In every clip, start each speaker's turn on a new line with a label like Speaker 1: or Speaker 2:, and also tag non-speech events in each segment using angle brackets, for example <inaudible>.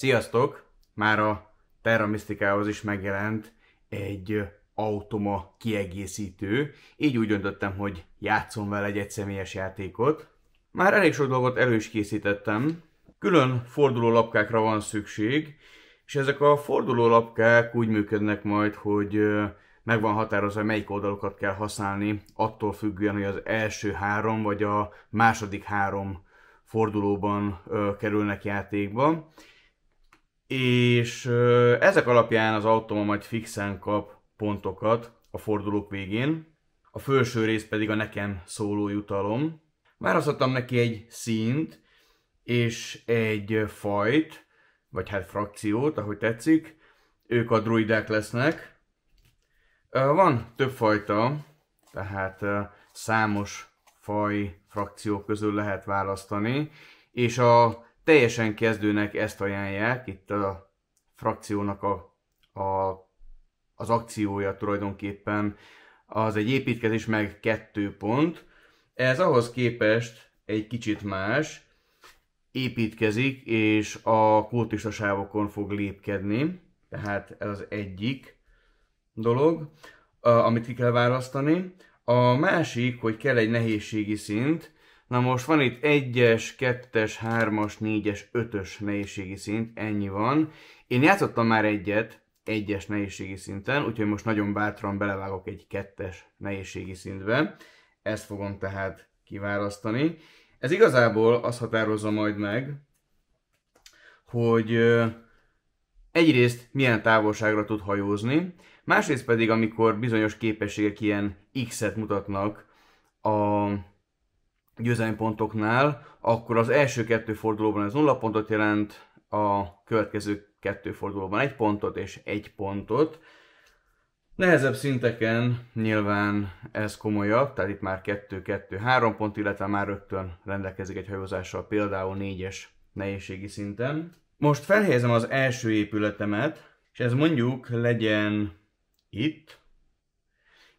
Speaker 1: Sziasztok! Már a Terra Mysticához is megjelent egy automa kiegészítő, így úgy döntöttem, hogy játszom vele egy egyszemélyes játékot. Már elég sok dolgot elő is készítettem. Külön fordulólapkákra van szükség, és ezek a fordulólapkák úgy működnek majd, hogy meg van határozva, melyik oldalokat kell használni, attól függően, hogy az első három vagy a második három fordulóban ö, kerülnek játékba és ezek alapján az automa majd fixen kap pontokat a fordulók végén, a felső rész pedig a nekem szóló jutalom. Választottam neki egy színt és egy fajt, vagy hát frakciót, ahogy tetszik. Ők a druidák lesznek. Van több fajta, tehát számos faj frakció közül lehet választani, és a teljesen kezdőnek ezt ajánlják, itt a frakciónak a, a, az akciója tulajdonképpen az egy építkezés meg kettő pont. Ez ahhoz képest egy kicsit más, építkezik, és a kultista sávokon fog lépkedni, tehát ez az egyik dolog, amit ki kell választani. A másik, hogy kell egy nehézségi szint, Na most van itt 1-es, 2-es, 3-as, 4-es, 5-ös nehézségi szint, ennyi van. Én játszottam már egyet, 1-es nehézségi szinten, úgyhogy most nagyon bátran belevágok egy 2-es nehézségi szintbe. Ezt fogom tehát kiválasztani. Ez igazából azt határozza majd meg, hogy egyrészt milyen távolságra tud hajózni, másrészt pedig amikor bizonyos képességek ilyen X-et mutatnak a győzelmi pontoknál, akkor az első kettő fordulóban ez nulla pontot jelent, a következő kettő fordulóban egy pontot és egy pontot. Nehezebb szinteken nyilván ez komolyabb, tehát itt már 2-2-3 pont, illetve már rögtön rendelkezik egy hajózással, például 4-es nehézségi szinten. Most felhelyezem az első épületemet, és ez mondjuk legyen itt.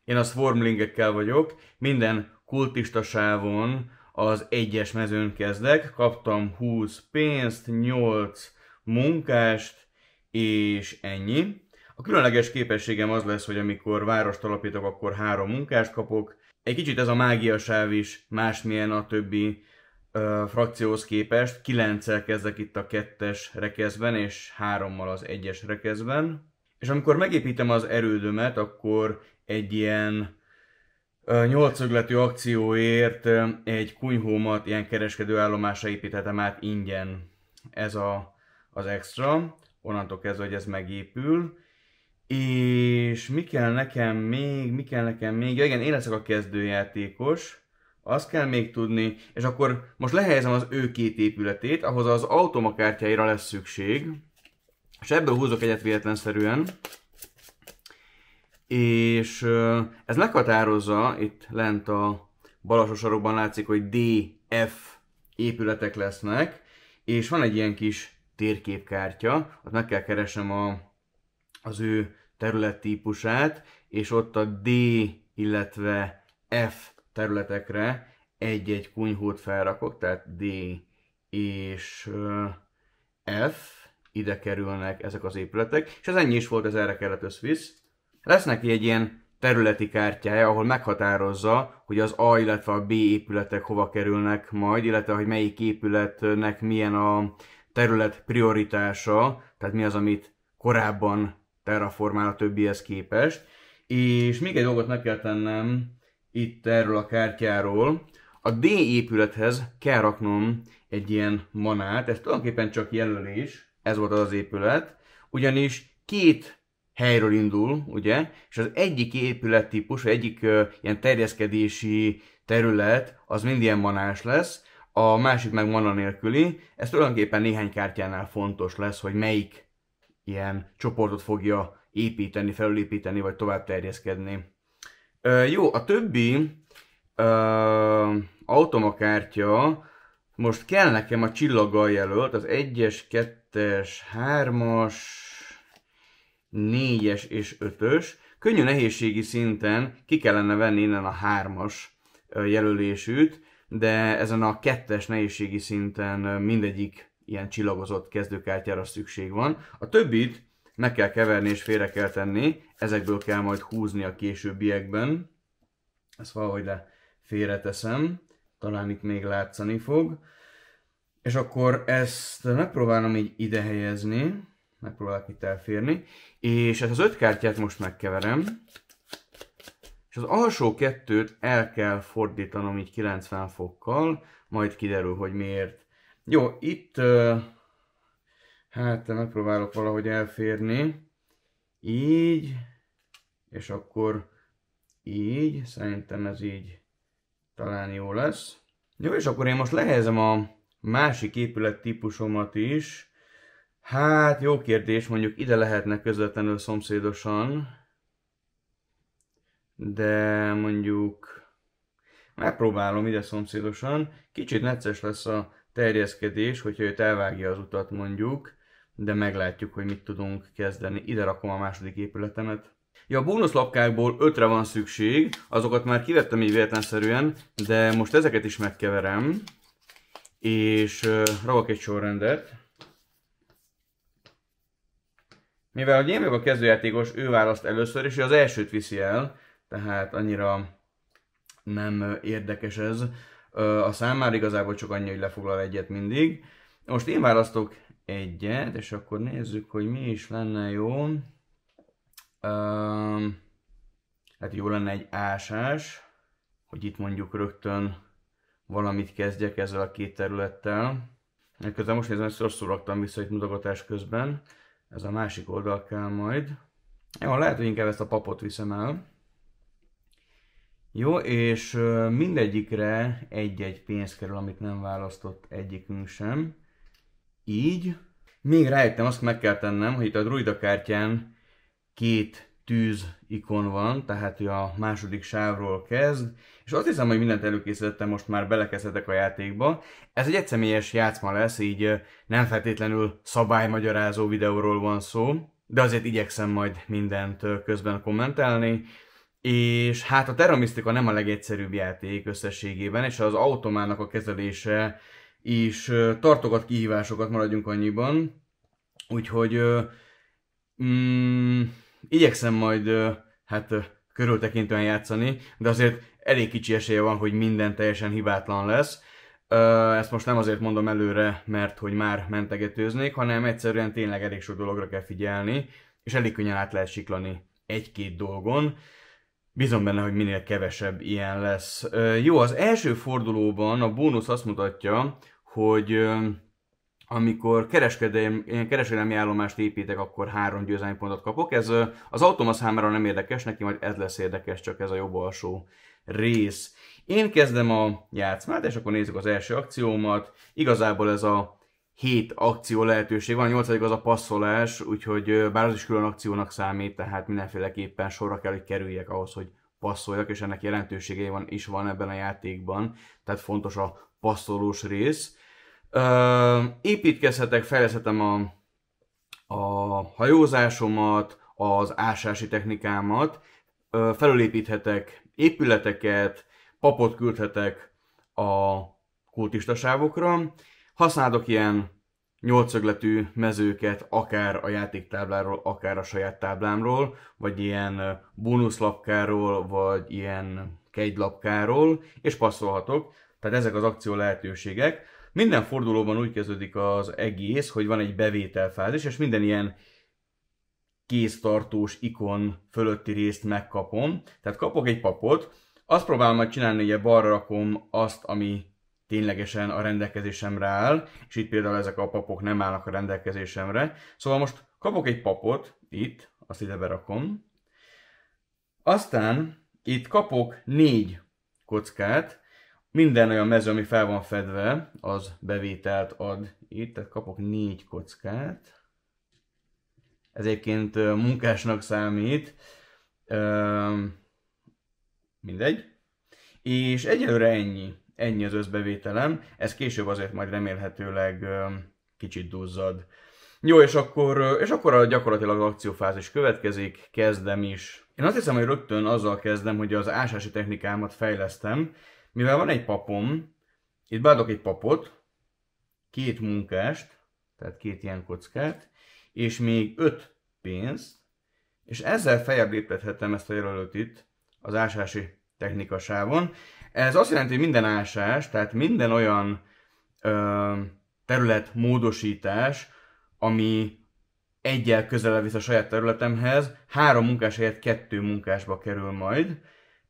Speaker 1: Én a swarmlingekkel vagyok, minden kultista sávon az egyes mezőn kezdek, kaptam 20 pénzt, 8 munkást, és ennyi. A különleges képességem az lesz, hogy amikor várost alapítok, akkor három munkást kapok. Egy kicsit ez a mágiasáv is másmilyen a többi ö, frakcióhoz képest. Kilenccel kezdek itt a kettes rekeszben, és hárommal az egyes rekeszben. És amikor megépítem az erődömet, akkor egy ilyen nyolcögletű akcióért egy kunyhómat ilyen kereskedő állomásra építhetem át ingyen. Ez a, az extra, onnantól kezdve, hogy ez megépül. És mi kell nekem még, mi kell nekem még, ja igen, én leszek a kezdőjátékos, azt kell még tudni, és akkor most lehelyezem az ő két épületét, ahhoz az automakártyáira lesz szükség, és ebből húzok egyet véletlenszerűen, és ez meghatározza, itt lent a balasosarokban sarokban látszik, hogy DF épületek lesznek, és van egy ilyen kis térképkártya, ott meg kell keresem a, az ő területtípusát, és ott a D, illetve F területekre egy-egy kunyhót felrakok, tehát D és F, ide kerülnek ezek az épületek, és ez ennyi is volt, ez erre kellett összvisz. Lesz neki egy ilyen területi kártyája, ahol meghatározza, hogy az A, illetve a B épületek hova kerülnek majd, illetve hogy melyik épületnek milyen a terület prioritása, tehát mi az, amit korábban terraformál a többihez képest. És még egy dolgot meg kell tennem itt erről a kártyáról. A D épülethez kell raknom egy ilyen manát, ez tulajdonképpen csak jelölés, ez volt az, az épület, ugyanis két helyről indul, ugye, és az egyik épülettípus, egyik uh, ilyen terjeszkedési terület, az mind ilyen manás lesz, a másik meg mana nélküli. Ez tulajdonképpen néhány kártyánál fontos lesz, hogy melyik ilyen csoportot fogja építeni, felülépíteni, vagy tovább terjeszkedni. Uh, jó, a többi uh, automakártya, most kell nekem a csillaggal jelölt, az 1-es, 2-es, 3-as, 4-es és 5-ös. Könnyű nehézségi szinten ki kellene venni innen a 3-as jelölésűt, de ezen a 2-es nehézségi szinten mindegyik ilyen csillagozott kezdőkártyára szükség van. A többit meg kell keverni és félre kell tenni, ezekből kell majd húzni a későbbiekben. Ezt valahogy le félreteszem, talán itt még látszani fog. És akkor ezt megpróbálom így ide helyezni. Megpróbálok itt elférni. És ezt az öt kártyát most megkeverem. És az alsó kettőt el kell fordítanom így 90 fokkal, majd kiderül, hogy miért. Jó, itt hát megpróbálok valahogy elférni. Így, és akkor így, szerintem ez így talán jó lesz. Jó, és akkor én most lehelyezem a másik épület típusomat is, Hát, jó kérdés, mondjuk ide lehetne közvetlenül szomszédosan, de mondjuk megpróbálom ide szomszédosan. Kicsit necces lesz a terjeszkedés, hogyha őt elvágja az utat mondjuk, de meglátjuk, hogy mit tudunk kezdeni. Ide rakom a második épületemet. Ja, a bónuszlapkákból ötre van szükség, azokat már kivettem így véletlenszerűen, de most ezeket is megkeverem, és rakok egy sorrendet. Mivel a gyémjog a kezdőjátékos, ő választ először, és ő az elsőt viszi el, tehát annyira nem érdekes ez. A szám már igazából csak annyi, hogy lefoglal egyet mindig. Most én választok egyet, és akkor nézzük, hogy mi is lenne jó. hát jó lenne egy ásás, hogy itt mondjuk rögtön valamit kezdjek ezzel a két területtel. Közben most nézem, hogy rosszul raktam vissza itt mutogatás közben. Ez a másik oldal kell majd. Jó, lehet, hogy inkább ezt a papot viszem el. Jó, és mindegyikre egy-egy pénz kerül, amit nem választott egyikünk sem. Így. Még rájöttem, azt meg kell tennem, hogy itt a druida kártyán két tűz ikon van, tehát ő a második sávról kezd, és azt hiszem, hogy mindent előkészítettem, most már belekezdhetek a játékba. Ez egy egyszemélyes játszma lesz, így nem feltétlenül szabálymagyarázó videóról van szó, de azért igyekszem majd mindent közben kommentelni, és hát a Mystica nem a legegyszerűbb játék összességében, és az automának a kezelése is tartogat kihívásokat, maradjunk annyiban, úgyhogy mm, Igyekszem majd, hát körültekintően játszani, de azért elég kicsi esélye van, hogy minden teljesen hibátlan lesz. Ezt most nem azért mondom előre, mert hogy már mentegetőznék, hanem egyszerűen tényleg elég sok dologra kell figyelni, és elég könnyen át lehet siklani egy-két dolgon. Bízom benne, hogy minél kevesebb ilyen lesz. Jó, az első fordulóban a bónusz azt mutatja, hogy amikor kereskedelmi, ilyen kereskedelmi állomást építek, akkor három győzelmpontot kapok. Ez az automa számára nem érdekes, neki majd ez lesz érdekes, csak ez a jobb alsó rész. Én kezdem a játszmát, és akkor nézzük az első akciómat. Igazából ez a hét akció lehetőség van, a nyolcadik az a passzolás, úgyhogy bár az is külön akciónak számít, tehát mindenféleképpen sorra kell, hogy kerüljek ahhoz, hogy passzoljak, és ennek jelentősége van, is van ebben a játékban, tehát fontos a passzolós rész. Ö, építkezhetek, fejleszhetem a, a hajózásomat, az ásási technikámat, ö, felülépíthetek épületeket, papot küldhetek a kultistasávokra, használok ilyen nyolcögletű mezőket akár a játéktábláról, akár a saját táblámról, vagy ilyen bónuszlapkáról, vagy ilyen kegylapkáról, és passzolhatok. Tehát ezek az akció lehetőségek. Minden fordulóban úgy kezdődik az egész, hogy van egy bevételfázis, és minden ilyen kéztartós ikon fölötti részt megkapom. Tehát kapok egy papot, azt próbálom majd csinálni, hogy balra rakom azt, ami ténylegesen a rendelkezésemre áll, és itt például ezek a papok nem állnak a rendelkezésemre. Szóval most kapok egy papot, itt, azt ide berakom, aztán itt kapok négy kockát, minden olyan mező, ami fel van fedve, az bevételt ad itt, tehát kapok négy kockát. Ez egyébként munkásnak számít. Mindegy. És egyelőre ennyi. Ennyi az összbevételem. Ez később azért majd remélhetőleg kicsit duzzad. Jó, és akkor, és akkor a gyakorlatilag akciófázis következik, kezdem is. Én azt hiszem, hogy rögtön azzal kezdem, hogy az ásási technikámat fejlesztem, mivel van egy papom, itt beadok egy papot, két munkást, tehát két ilyen kockát, és még öt pénzt, és ezzel feljebb léptethetem ezt a jelölőt itt az ásási technikasávon. Ez azt jelenti, hogy minden ásás, tehát minden olyan ö, terület módosítás, ami egyel közelebb visz a saját területemhez, három munkás helyett kettő munkásba kerül majd,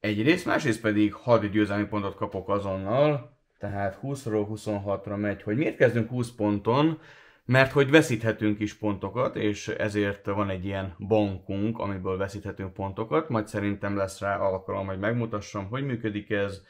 Speaker 1: Egyrészt, másrészt pedig 6 győzelmi pontot kapok azonnal, tehát 20-ról 26-ra megy, hogy miért kezdünk 20 ponton, mert hogy veszíthetünk is pontokat, és ezért van egy ilyen bankunk, amiből veszíthetünk pontokat, majd szerintem lesz rá alkalom, hogy megmutassam, hogy működik ez,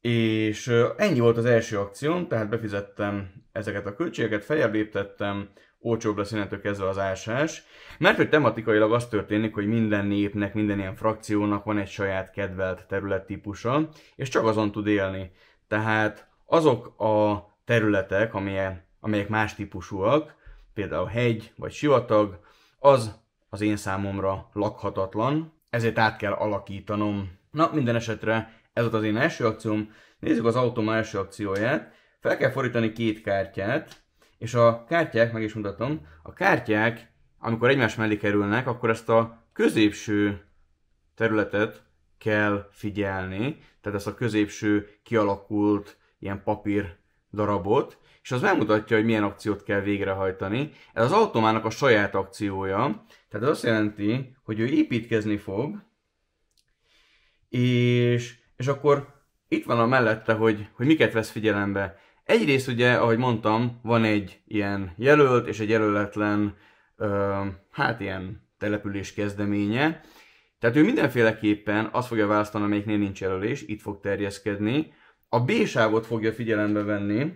Speaker 1: és ennyi volt az első akcióm, tehát befizettem ezeket a költségeket, feljebb léptettem, olcsóbb lesz innentől kezdve az ásás. Mert hogy tematikailag az történik, hogy minden népnek, minden ilyen frakciónak van egy saját kedvelt területtípusa, és csak azon tud élni. Tehát azok a területek, amelyek, amelyek más típusúak, például hegy vagy sivatag, az az én számomra lakhatatlan, ezért át kell alakítanom. Na, minden esetre ez volt az én első akcióm. Nézzük az autóm első akcióját. Fel kell fordítani két kártyát, és a kártyák, meg is mutatom, a kártyák, amikor egymás mellé kerülnek, akkor ezt a középső területet kell figyelni, tehát ezt a középső kialakult ilyen papír darabot, és az megmutatja, hogy milyen akciót kell végrehajtani. Ez az automának a saját akciója, tehát ez azt jelenti, hogy ő építkezni fog, és, és akkor itt van a mellette, hogy, hogy miket vesz figyelembe. Egyrészt ugye, ahogy mondtam, van egy ilyen jelölt és egy jelöletlen, ö, hát ilyen település kezdeménye. Tehát ő mindenféleképpen azt fogja választani, amelyiknél nincs jelölés, itt fog terjeszkedni. A B sávot fogja figyelembe venni,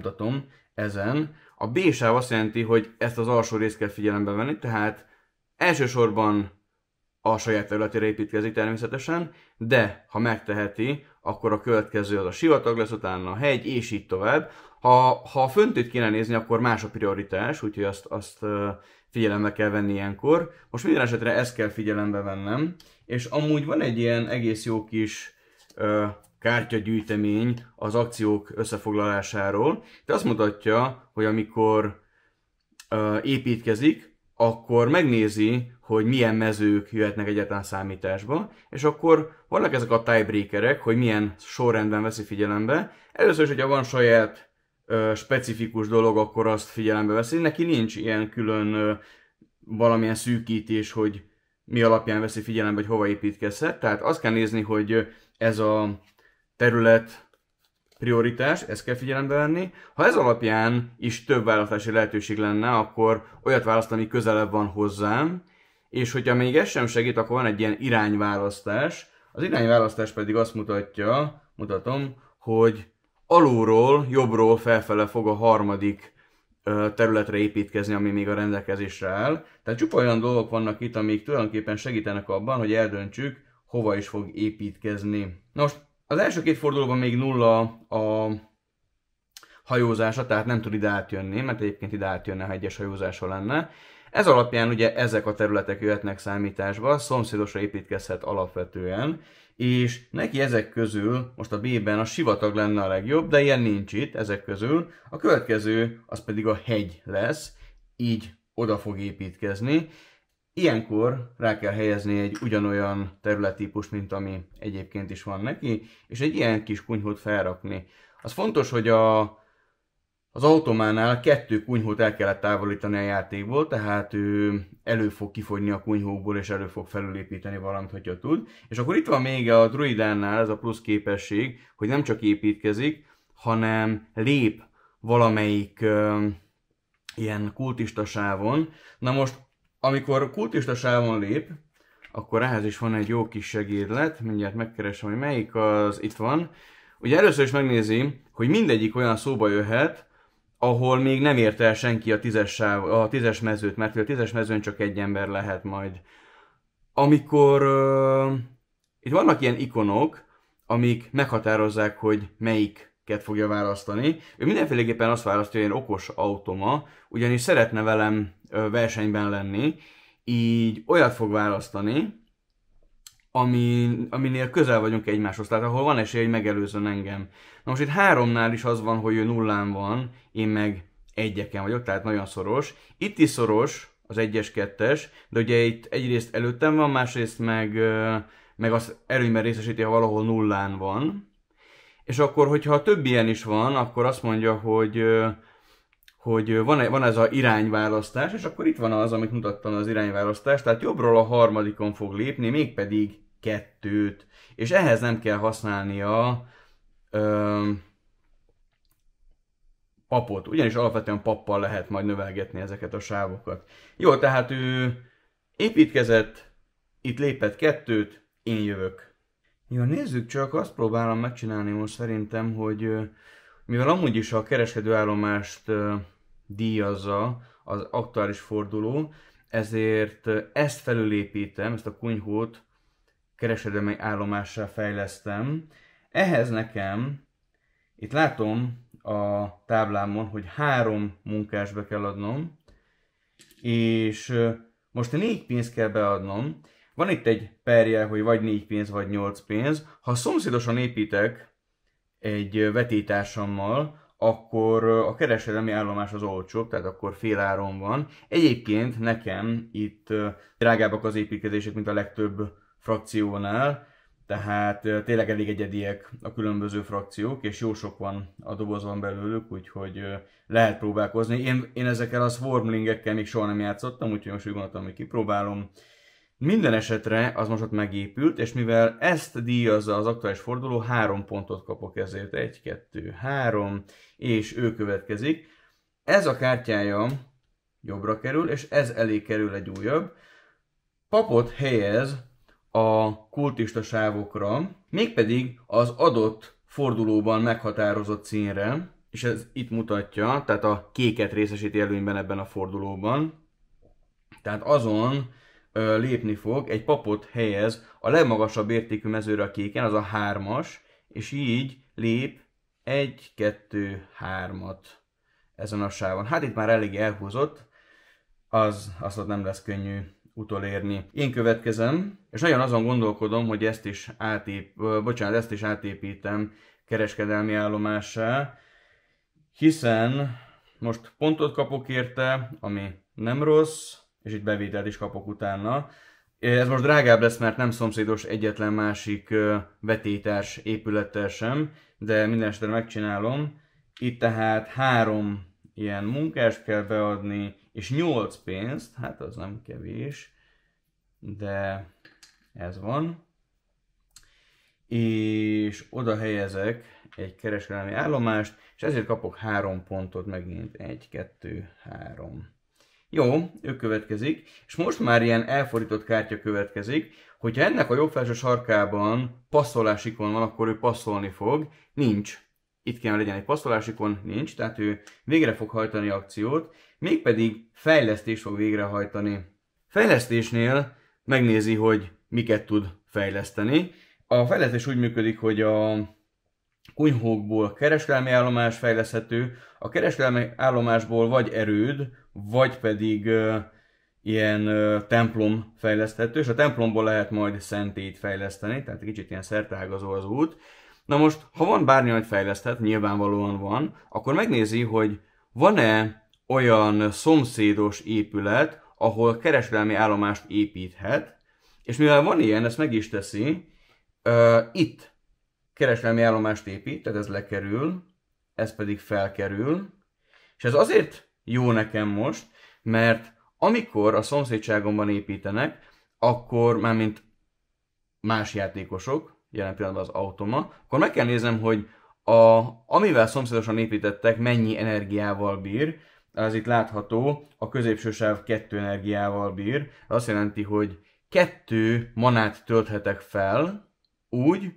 Speaker 1: tudom, ezen. A B sáv azt jelenti, hogy ezt az alsó részt kell figyelembe venni, tehát elsősorban a saját területére építkezik természetesen, de ha megteheti, akkor a következő az a sivatag lesz, utána a hegy, és így tovább. Ha, ha a föntét kéne nézni, akkor más a prioritás, úgyhogy azt, azt figyelembe kell venni ilyenkor. Most minden esetre ezt kell figyelembe vennem, és amúgy van egy ilyen egész jó kis ö, kártyagyűjtemény az akciók összefoglalásáról. De azt mutatja, hogy amikor ö, építkezik, akkor megnézi, hogy milyen mezők jöhetnek egyáltalán számításba, és akkor vannak ezek a tiebreakerek, hogy milyen sorrendben veszi figyelembe. Először is, hogyha van saját ö, specifikus dolog, akkor azt figyelembe veszi. Neki nincs ilyen külön ö, valamilyen szűkítés, hogy mi alapján veszi figyelembe, hogy hova építkezhet. Tehát azt kell nézni, hogy ez a terület prioritás, ezt kell figyelembe venni. Ha ez alapján is több választási lehetőség lenne, akkor olyat választani közelebb van hozzám, és hogyha még ez sem segít, akkor van egy ilyen irányválasztás, az irányválasztás pedig azt mutatja, mutatom, hogy alulról, jobbról felfele fog a harmadik területre építkezni, ami még a rendelkezésre áll. Tehát csupa olyan dolgok vannak itt, amik tulajdonképpen segítenek abban, hogy eldöntsük, hova is fog építkezni. Na most az első két fordulóban még nulla a hajózása, tehát nem tud ide átjönni, mert egyébként ide átjönne, ha egyes hajózása lenne. Ez alapján ugye ezek a területek jöhetnek számításba, szomszédosra építkezhet alapvetően, és neki ezek közül, most a B-ben a sivatag lenne a legjobb, de ilyen nincs itt ezek közül, a következő az pedig a hegy lesz, így oda fog építkezni. Ilyenkor rá kell helyezni egy ugyanolyan területípus, mint ami egyébként is van neki, és egy ilyen kis kunyhót felrakni. Az fontos, hogy a az autománál kettő kunyhót el kellett távolítani a játékból, tehát ő elő fog kifogyni a kunyhókból, és elő fog felülépíteni valamit, hogyha tud. És akkor itt van még a druidánál ez a plusz képesség, hogy nem csak építkezik, hanem lép valamelyik ö, ilyen kultista sávon. Na most, amikor kultista sávon lép, akkor ehhez is van egy jó kis segédlet, mindjárt megkeresem, hogy melyik az, itt van. Ugye először is megnézi, hogy mindegyik olyan szóba jöhet, ahol még nem ért el senki a tízes, sáv, a tízes mezőt, mert a tízes mezőn csak egy ember lehet majd. Amikor uh, itt vannak ilyen ikonok, amik meghatározzák, hogy melyiket fogja választani. Ő mindenféleképpen azt választja, hogy ilyen okos automa, ugyanis szeretne velem versenyben lenni, így olyat fog választani, ami, aminél közel vagyunk egymáshoz, tehát ahol van esély, hogy megelőzön engem. Na most itt háromnál is az van, hogy ő nullán van, én meg egyeken vagyok, tehát nagyon szoros. Itt is szoros, az egyes kettes, de ugye itt egyrészt előttem van, másrészt meg, meg az előnyben részesíti, ha valahol nullán van. És akkor, hogyha a több ilyen is van, akkor azt mondja, hogy hogy van, van ez az irányválasztás, és akkor itt van az, amit mutattam az irányválasztás, tehát jobbról a harmadikon fog lépni, mégpedig kettőt, és ehhez nem kell használnia ö, papot, ugyanis alapvetően pappal lehet majd növelgetni ezeket a sávokat. Jó, tehát ő építkezett, itt lépett kettőt, én jövök. Jó, nézzük csak, azt próbálom megcsinálni most szerintem, hogy mivel amúgy is a kereskedőállomást díjazza az aktuális forduló, ezért ezt felülépítem, ezt a kunyhót kereskedelmi állomásra fejlesztem. Ehhez nekem, itt látom a táblámon, hogy három munkás be kell adnom, és most négy pénzt kell beadnom. Van itt egy perje, hogy vagy négy pénz, vagy nyolc pénz. Ha szomszédosan építek egy vetétársammal, akkor a kereskedelmi állomás az olcsóbb, tehát akkor fél áron van. Egyébként nekem itt drágábbak az építkezések, mint a legtöbb frakciónál, tehát tényleg elég egyediek a különböző frakciók, és jó sok van a dobozban belőlük, úgyhogy lehet próbálkozni. Én, én ezekkel a swarmlingekkel még soha nem játszottam, úgyhogy most úgy gondoltam, hogy kipróbálom. Minden esetre az most ott megépült, és mivel ezt díjazza az aktuális forduló, három pontot kapok ezért. Egy, kettő, három, és ő következik. Ez a kártyája jobbra kerül, és ez elé kerül egy újabb. Papot helyez a kultista sávokra, mégpedig az adott fordulóban meghatározott színre, és ez itt mutatja, tehát a kéket részesíti előnyben ebben a fordulóban. Tehát azon ö, lépni fog, egy papot helyez a legmagasabb értékű mezőre a kéken, az a hármas, és így lép egy kettő hármat ezen a sávon. Hát itt már elég elhúzott, az, az ott nem lesz könnyű utolérni. Én következem, és nagyon azon gondolkodom, hogy ezt is, átép, bocsánat, ezt is átépítem kereskedelmi állomássá, hiszen most pontot kapok érte, ami nem rossz, és itt bevételt is kapok utána. Ez most drágább lesz, mert nem szomszédos egyetlen másik vetétárs épülettel sem, de minden esetre megcsinálom. Itt tehát három ilyen munkást kell beadni, és 8 pénzt, hát az nem kevés, de ez van. És oda helyezek egy kereskedelmi állomást, és ezért kapok 3 pontot megint. 1, 2, 3. Jó, ő következik, és most már ilyen elfordított kártya következik, hogyha ennek a jobb felső sarkában passzolás ikon van, akkor ő passzolni fog, nincs itt kell legyen egy passzolásikon, nincs, tehát ő végre fog hajtani akciót, mégpedig fejlesztés fog végrehajtani. Fejlesztésnél megnézi, hogy miket tud fejleszteni. A fejlesztés úgy működik, hogy a kunyhókból kereskedelmi állomás fejleszthető, a kereskedelmi állomásból vagy erőd, vagy pedig ilyen templom fejleszthető, és a templomból lehet majd szentét fejleszteni, tehát kicsit ilyen szertágazó az út. Na most, ha van bármi fejlesztett, nyilvánvalóan van, akkor megnézi, hogy van-e olyan szomszédos épület, ahol kereskedelmi állomást építhet, és mivel van ilyen, ezt meg is teszi, uh, itt kereskedelmi állomást épít, tehát ez lekerül, ez pedig felkerül, és ez azért jó nekem most, mert amikor a szomszédságomban építenek, akkor mármint más játékosok, jelen pillanatban az automa. akkor meg kell néznem, hogy a, amivel szomszédosan építettek, mennyi energiával bír, az itt látható, a középső sáv kettő energiával bír, az azt jelenti, hogy kettő manát tölthetek fel, úgy,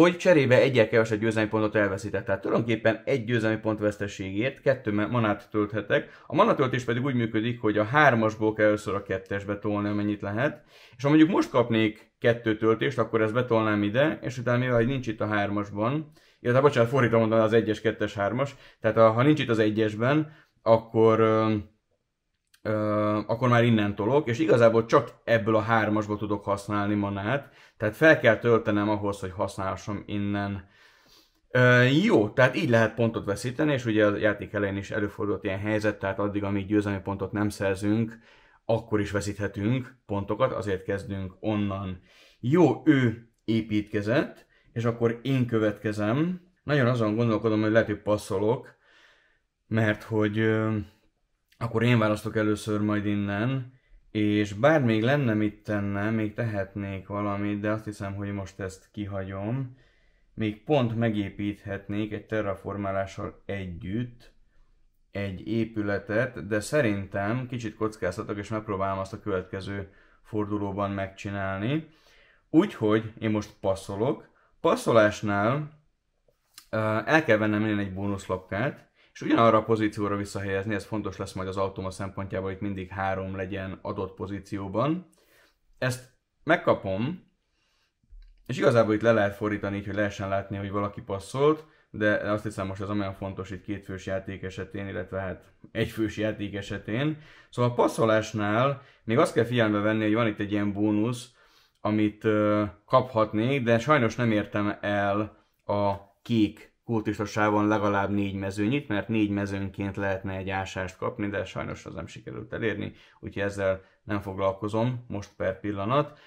Speaker 1: hogy cserébe egyel kevesebb győzelmi pontot elveszített. Tehát tulajdonképpen egy győzelmi pont veszteségért kettő manát tölthetek. A manatöltés pedig úgy működik, hogy a hármasból kell először a kettesbe tolni, amennyit lehet. És ha mondjuk most kapnék kettő töltést, akkor ezt betolnám ide, és utána mivel nincs itt a hármasban, illetve bocsánat, fordítom mondani az egyes, kettes, hármas, tehát ha nincs itt az egyesben, akkor akkor már innen tolok, és igazából csak ebből a hármasból tudok használni manát, tehát fel kell töltenem ahhoz, hogy használhassam innen. Ö, jó, tehát így lehet pontot veszíteni, és ugye a játék elején is előfordult ilyen helyzet, tehát addig, amíg győzelmi pontot nem szerzünk, akkor is veszíthetünk pontokat, azért kezdünk onnan. Jó, ő építkezett, és akkor én következem. Nagyon azon gondolkodom, hogy lehet, hogy passzolok, mert hogy akkor én választok először majd innen, és bár még lenne mit tenne, még tehetnék valamit, de azt hiszem, hogy most ezt kihagyom. Még pont megépíthetnék egy terraformálással együtt egy épületet, de szerintem kicsit kockáztatok, és megpróbálom azt a következő fordulóban megcsinálni. Úgyhogy én most passzolok. Passzolásnál el kell vennem én egy bónuszlapkát, és ugyanarra a pozícióra visszahelyezni, ez fontos lesz majd az automa szempontjából, hogy mindig három legyen adott pozícióban. Ezt megkapom, és igazából itt le lehet fordítani, így, hogy lehessen látni, hogy valaki passzolt, de azt hiszem most ez olyan fontos itt kétfős játék esetén, illetve hát egyfős játék esetén. Szóval a passzolásnál még azt kell figyelembe venni, hogy van itt egy ilyen bónusz, amit ö, kaphatnék, de sajnos nem értem el a kék kultisosában legalább négy mezőnyit, mert négy mezőnként lehetne egy ásást kapni, de sajnos az nem sikerült elérni, úgyhogy ezzel nem foglalkozom most per pillanat. Uh,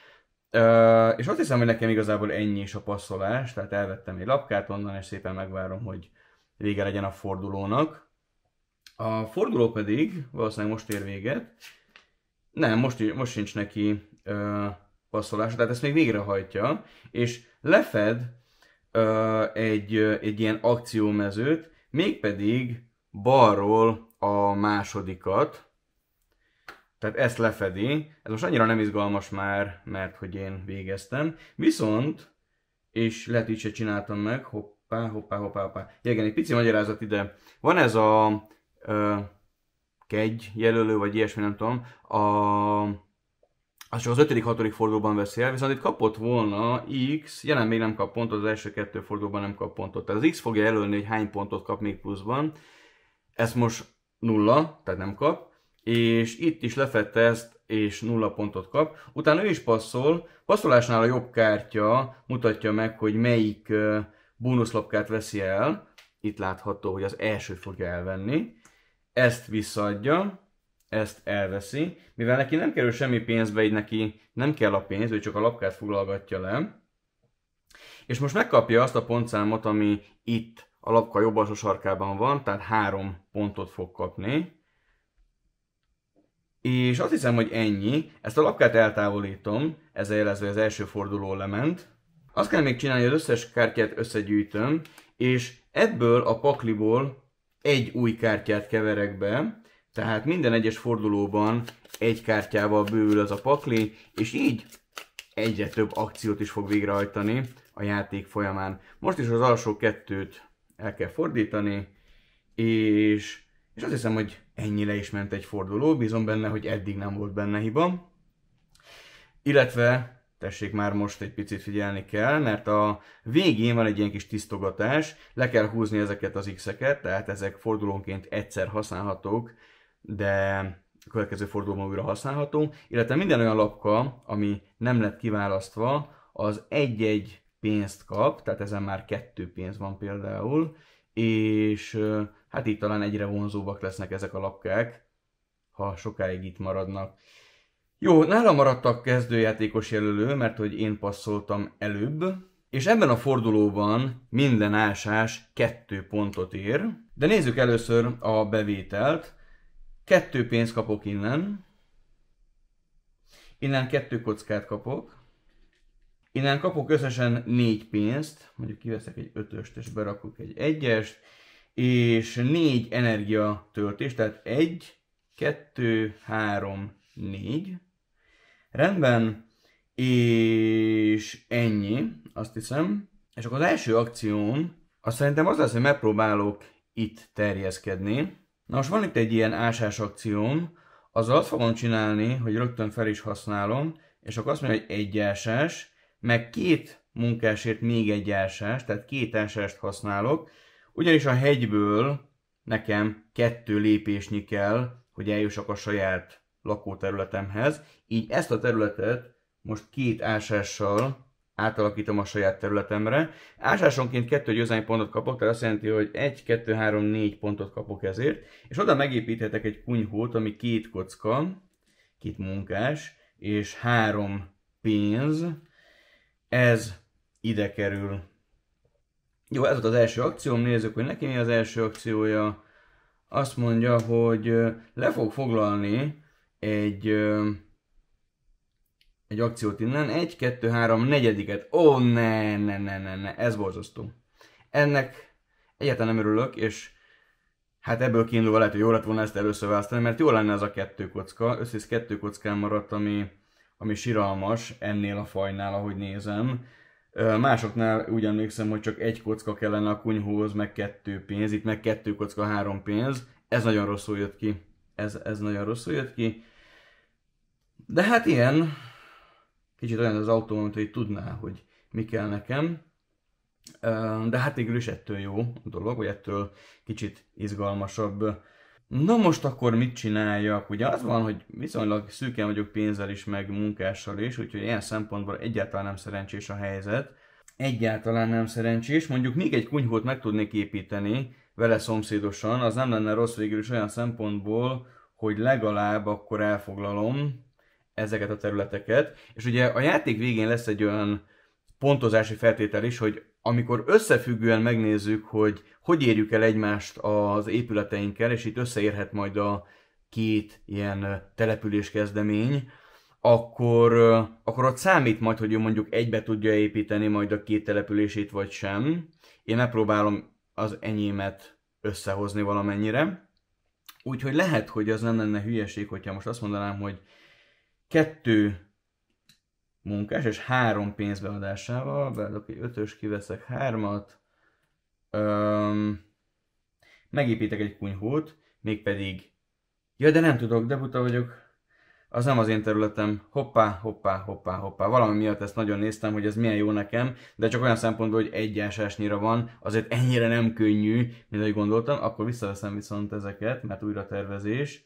Speaker 1: és azt hiszem, hogy nekem igazából ennyi is a passzolás, tehát elvettem egy lapkát onnan, és szépen megvárom, hogy vége legyen a fordulónak. A forduló pedig valószínűleg most ér véget. Nem, most, most sincs neki uh, passzolás, tehát ezt még végrehajtja, és lefed egy, egy ilyen akciómezőt, mégpedig balról a másodikat, tehát ezt lefedi. Ez most annyira nem izgalmas már, mert hogy én végeztem. Viszont, és lehet így se csináltam meg, hoppá, hoppá, hoppá, hoppá. Ja, igen, egy pici magyarázat ide. Van ez a ö, kegy jelölő, vagy ilyesmi, nem tudom, a az csak az ötödik, hatodik fordulóban veszi el, viszont itt kapott volna X, jelen még nem kap pontot, az első kettő fordulóban nem kap pontot. Tehát az X fogja jelölni, hogy hány pontot kap még pluszban. Ez most nulla, tehát nem kap, és itt is lefette ezt, és nulla pontot kap. Utána ő is passzol, passzolásnál a jobb kártya mutatja meg, hogy melyik bónuszlapkát veszi el. Itt látható, hogy az első fogja elvenni. Ezt visszaadja, ezt elveszi, mivel neki nem kerül semmi pénzbe, így neki nem kell a pénz, ő csak a lapkát foglalgatja le, és most megkapja azt a pontszámot, ami itt a lapka jobb alsó sarkában van, tehát három pontot fog kapni, és azt hiszem, hogy ennyi. Ezt a lapkát eltávolítom, ezzel jelezve, hogy az első forduló lement. Azt kell még csinálni, hogy az összes kártyát összegyűjtöm, és ebből a pakliból egy új kártyát keverek be, tehát minden egyes fordulóban egy kártyával bővül az a pakli, és így egyre több akciót is fog végrehajtani a játék folyamán. Most is az alsó kettőt el kell fordítani, és, és azt hiszem, hogy le is ment egy forduló, bízom benne, hogy eddig nem volt benne hiba. Illetve tessék már most egy picit figyelni kell, mert a végén van egy ilyen kis tisztogatás, le kell húzni ezeket az x-eket, tehát ezek fordulónként egyszer használhatók de a következő fordulóban újra használható, illetve minden olyan lapka, ami nem lett kiválasztva, az egy-egy pénzt kap, tehát ezen már kettő pénz van például, és hát itt talán egyre vonzóbbak lesznek ezek a lapkák, ha sokáig itt maradnak. Jó, nálam maradtak kezdőjátékos jelölő, mert hogy én passzoltam előbb, és ebben a fordulóban minden ásás kettő pontot ér. De nézzük először a bevételt. Kettő pénzt kapok innen. Innen kettő kockát kapok. Innen kapok összesen négy pénzt, mondjuk kiveszek egy ötöst és berakok egy egyest, és négy energia töltés, tehát egy, kettő, három, négy. Rendben, és ennyi, azt hiszem. És akkor az első akcióm, azt szerintem az lesz, hogy megpróbálok itt terjeszkedni. Na most van itt egy ilyen ásás akcióm, azzal azt fogom csinálni, hogy rögtön fel is használom, és akkor azt mondja, hogy egy ásás, meg két munkásért még egy ásás, tehát két ásást használok, ugyanis a hegyből nekem kettő lépésnyi kell, hogy eljussak a saját lakóterületemhez, így ezt a területet most két ásással átalakítom a saját területemre. Ásásonként kettő pontot kapok, tehát azt jelenti, hogy 1, 2, 3, 4 pontot kapok ezért, és oda megépíthetek egy kunyhót, ami két kocka, két munkás, és három pénz, ez ide kerül. Jó, ez volt az első akcióm, nézzük, hogy neki mi az első akciója. Azt mondja, hogy le fog foglalni egy egy akciót innen, egy, kettő, három, negyediket. Ó, oh, ne, ne, ne, ne, ne, ez borzasztó. Ennek egyáltalán nem örülök, és hát ebből kiindulva lehet, hogy jó lett volna ezt először választani, mert jó lenne ez a kettő kocka. összes kettő kockán maradt, ami, ami siralmas ennél a fajnál, ahogy nézem. Másoknál úgy emlékszem, hogy csak egy kocka kellene a kunyhóhoz, meg kettő pénz, itt meg kettő kocka, három pénz. Ez nagyon rosszul jött ki. Ez, ez nagyon rosszul jött ki. De hát ilyen, kicsit olyan az autó, mint hogy tudná, hogy mi kell nekem. De hát végül is ettől jó a dolog, vagy ettől kicsit izgalmasabb. Na most akkor mit csináljak? Ugye az van, hogy viszonylag szűken vagyok pénzzel is, meg munkással is, úgyhogy ilyen szempontból egyáltalán nem szerencsés a helyzet. Egyáltalán nem szerencsés. Mondjuk még egy kunyhót meg tudnék építeni vele szomszédosan, az nem lenne rossz végül is olyan szempontból, hogy legalább akkor elfoglalom ezeket a területeket, és ugye a játék végén lesz egy olyan pontozási feltétel is, hogy amikor összefüggően megnézzük, hogy hogy érjük el egymást az épületeinkkel, és itt összeérhet majd a két ilyen település kezdemény, akkor, akkor ott számít majd, hogy ő mondjuk egybe tudja építeni majd a két települését, vagy sem. Én megpróbálom az enyémet összehozni valamennyire. Úgyhogy lehet, hogy az nem lenne hülyeség, hogyha most azt mondanám, hogy kettő munkás és három pénzbeadásával, beadok egy ötös, kiveszek hármat, öm, megépítek egy kunyhót, mégpedig, ja de nem tudok, de buta vagyok, az nem az én területem, hoppá, hoppá, hoppá, hoppá. Valami miatt ezt nagyon néztem, hogy ez milyen jó nekem, de csak olyan szempontból, hogy egy ásásnyira van, azért ennyire nem könnyű, mint ahogy gondoltam, akkor visszaveszem viszont ezeket, mert újra tervezés.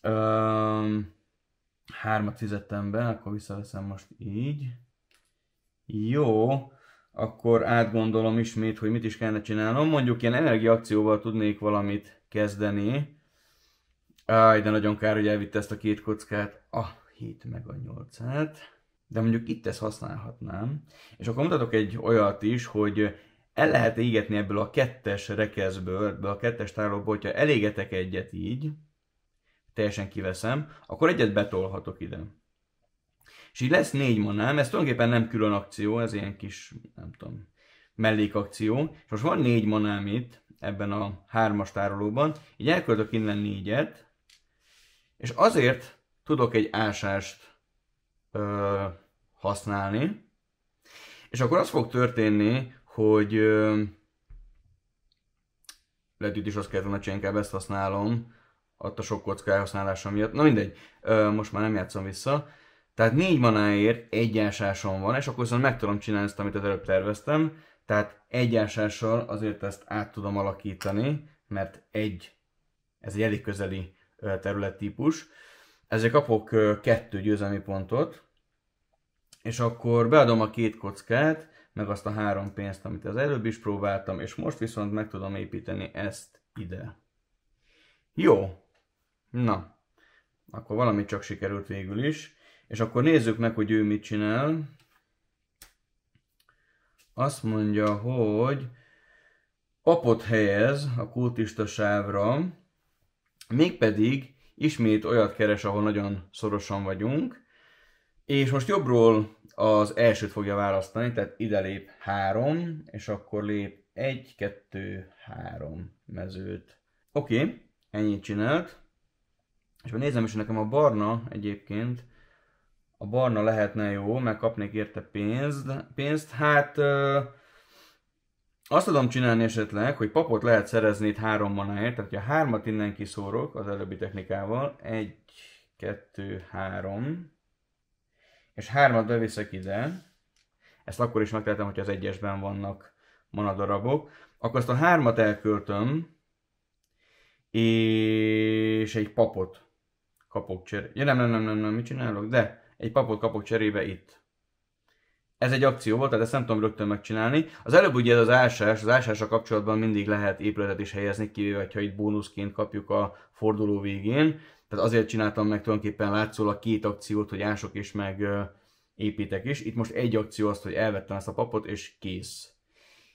Speaker 1: Öm, hármat fizettem be, akkor visszaveszem most így. Jó, akkor átgondolom ismét, hogy mit is kellene csinálnom. Mondjuk ilyen energiaakcióval tudnék valamit kezdeni. Áj, de nagyon kár, hogy elvitte ezt a két kockát. Ah, 7 meg a 8-át. De mondjuk itt ezt használhatnám. És akkor mutatok egy olyat is, hogy el lehet égetni ebből a kettes rekeszből, ebből a kettes tárolóból, hogyha elégetek egyet így, teljesen kiveszem, akkor egyet betolhatok ide. És így lesz négy manám, ez tulajdonképpen nem külön akció, ez ilyen kis, nem tudom, mellékakció. És most van négy manám itt, ebben a hármas tárolóban, így elköltök innen négyet, és azért tudok egy ásást ö, használni, és akkor az fog történni, hogy ö, lehet itt is azt kellene, hogy inkább ezt használom, a sok kocka elhasználása miatt. Na mindegy, most már nem játszom vissza. Tehát négy manáért egy ásásom van, és akkor viszont meg tudom csinálni ezt, amit az előbb terveztem. Tehát egy ásással azért ezt át tudom alakítani, mert egy, ez egy elég közeli területtípus. Ezért kapok kettő győzelmi pontot, és akkor beadom a két kockát, meg azt a három pénzt, amit az előbb is próbáltam, és most viszont meg tudom építeni ezt ide. Jó, Na, akkor valami csak sikerült végül is. És akkor nézzük meg, hogy ő mit csinál. Azt mondja, hogy apot helyez a kultista sávra, mégpedig ismét olyat keres, ahol nagyon szorosan vagyunk, és most jobbról az elsőt fogja választani, tehát ide lép három, és akkor lép egy, kettő, három mezőt. Oké, okay, ennyit csinált. És már nézem is, nekem a barna egyébként, a barna lehetne jó, mert kapnék érte pénzt, pénzt hát ö, azt tudom csinálni esetleg, hogy papot lehet szerezni itt három manáért, tehát ha hármat innen kiszórok az előbbi technikával, egy, kettő, három, és hármat beviszek ide, ezt akkor is megtehetem, hogy az egyesben vannak manadarabok, akkor azt a hármat elköltöm, és egy papot kapok cserébe. Ja, nem, nem, nem, nem, nem, mit csinálok? De egy papot kapok cserébe itt. Ez egy akció volt, tehát ezt nem tudom rögtön megcsinálni. Az előbb ugye ez az ásás, az ásással kapcsolatban mindig lehet épületet is helyezni, kivéve, ha itt bónuszként kapjuk a forduló végén. Tehát azért csináltam meg tulajdonképpen látszólag két akciót, hogy ások is meg építek is. Itt most egy akció azt, hogy elvettem ezt a papot, és kész.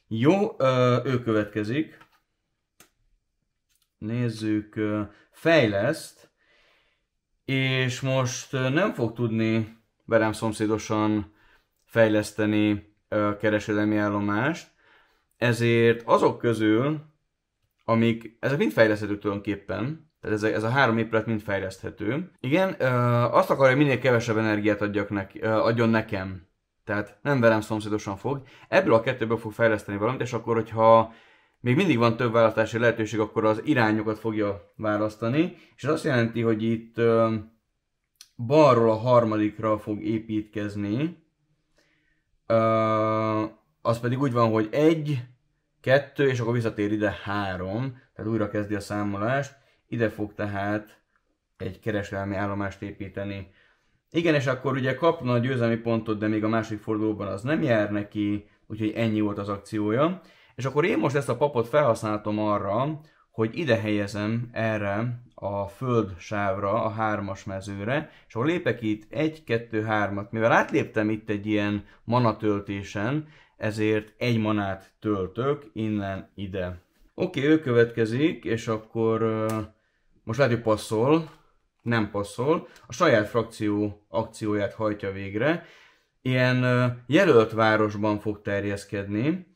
Speaker 1: Jó, ő következik. Nézzük, fejleszt és most nem fog tudni velem szomszédosan fejleszteni kereskedelmi állomást, ezért azok közül, amik, ezek mind fejleszthető tulajdonképpen, tehát ez a, ez a három épület mind fejleszthető. Igen, ö, azt akarja, hogy minél kevesebb energiát adjak neki, ö, adjon nekem. Tehát nem velem szomszédosan fog. Ebből a kettőből fog fejleszteni valamit, és akkor, hogyha még mindig van több választási lehetőség, akkor az irányokat fogja választani, és az azt jelenti, hogy itt balról a harmadikra fog építkezni, az pedig úgy van, hogy egy, kettő, és akkor visszatér ide három, tehát újra kezdi a számolást, ide fog tehát egy kereskedelmi állomást építeni. Igen, és akkor ugye kapna a győzelmi pontot, de még a másik fordulóban az nem jár neki, úgyhogy ennyi volt az akciója. És akkor én most ezt a papot felhasználtam arra, hogy ide helyezem erre a föld sávra, a hármas mezőre, és akkor lépek itt 1, 2, 3-at, mivel átléptem itt egy ilyen töltésen, ezért egy manát töltök innen ide. Oké, okay, ő következik, és akkor most lehet, hogy passzol, nem passzol, a saját frakció akcióját hajtja végre. Ilyen jelölt városban fog terjeszkedni,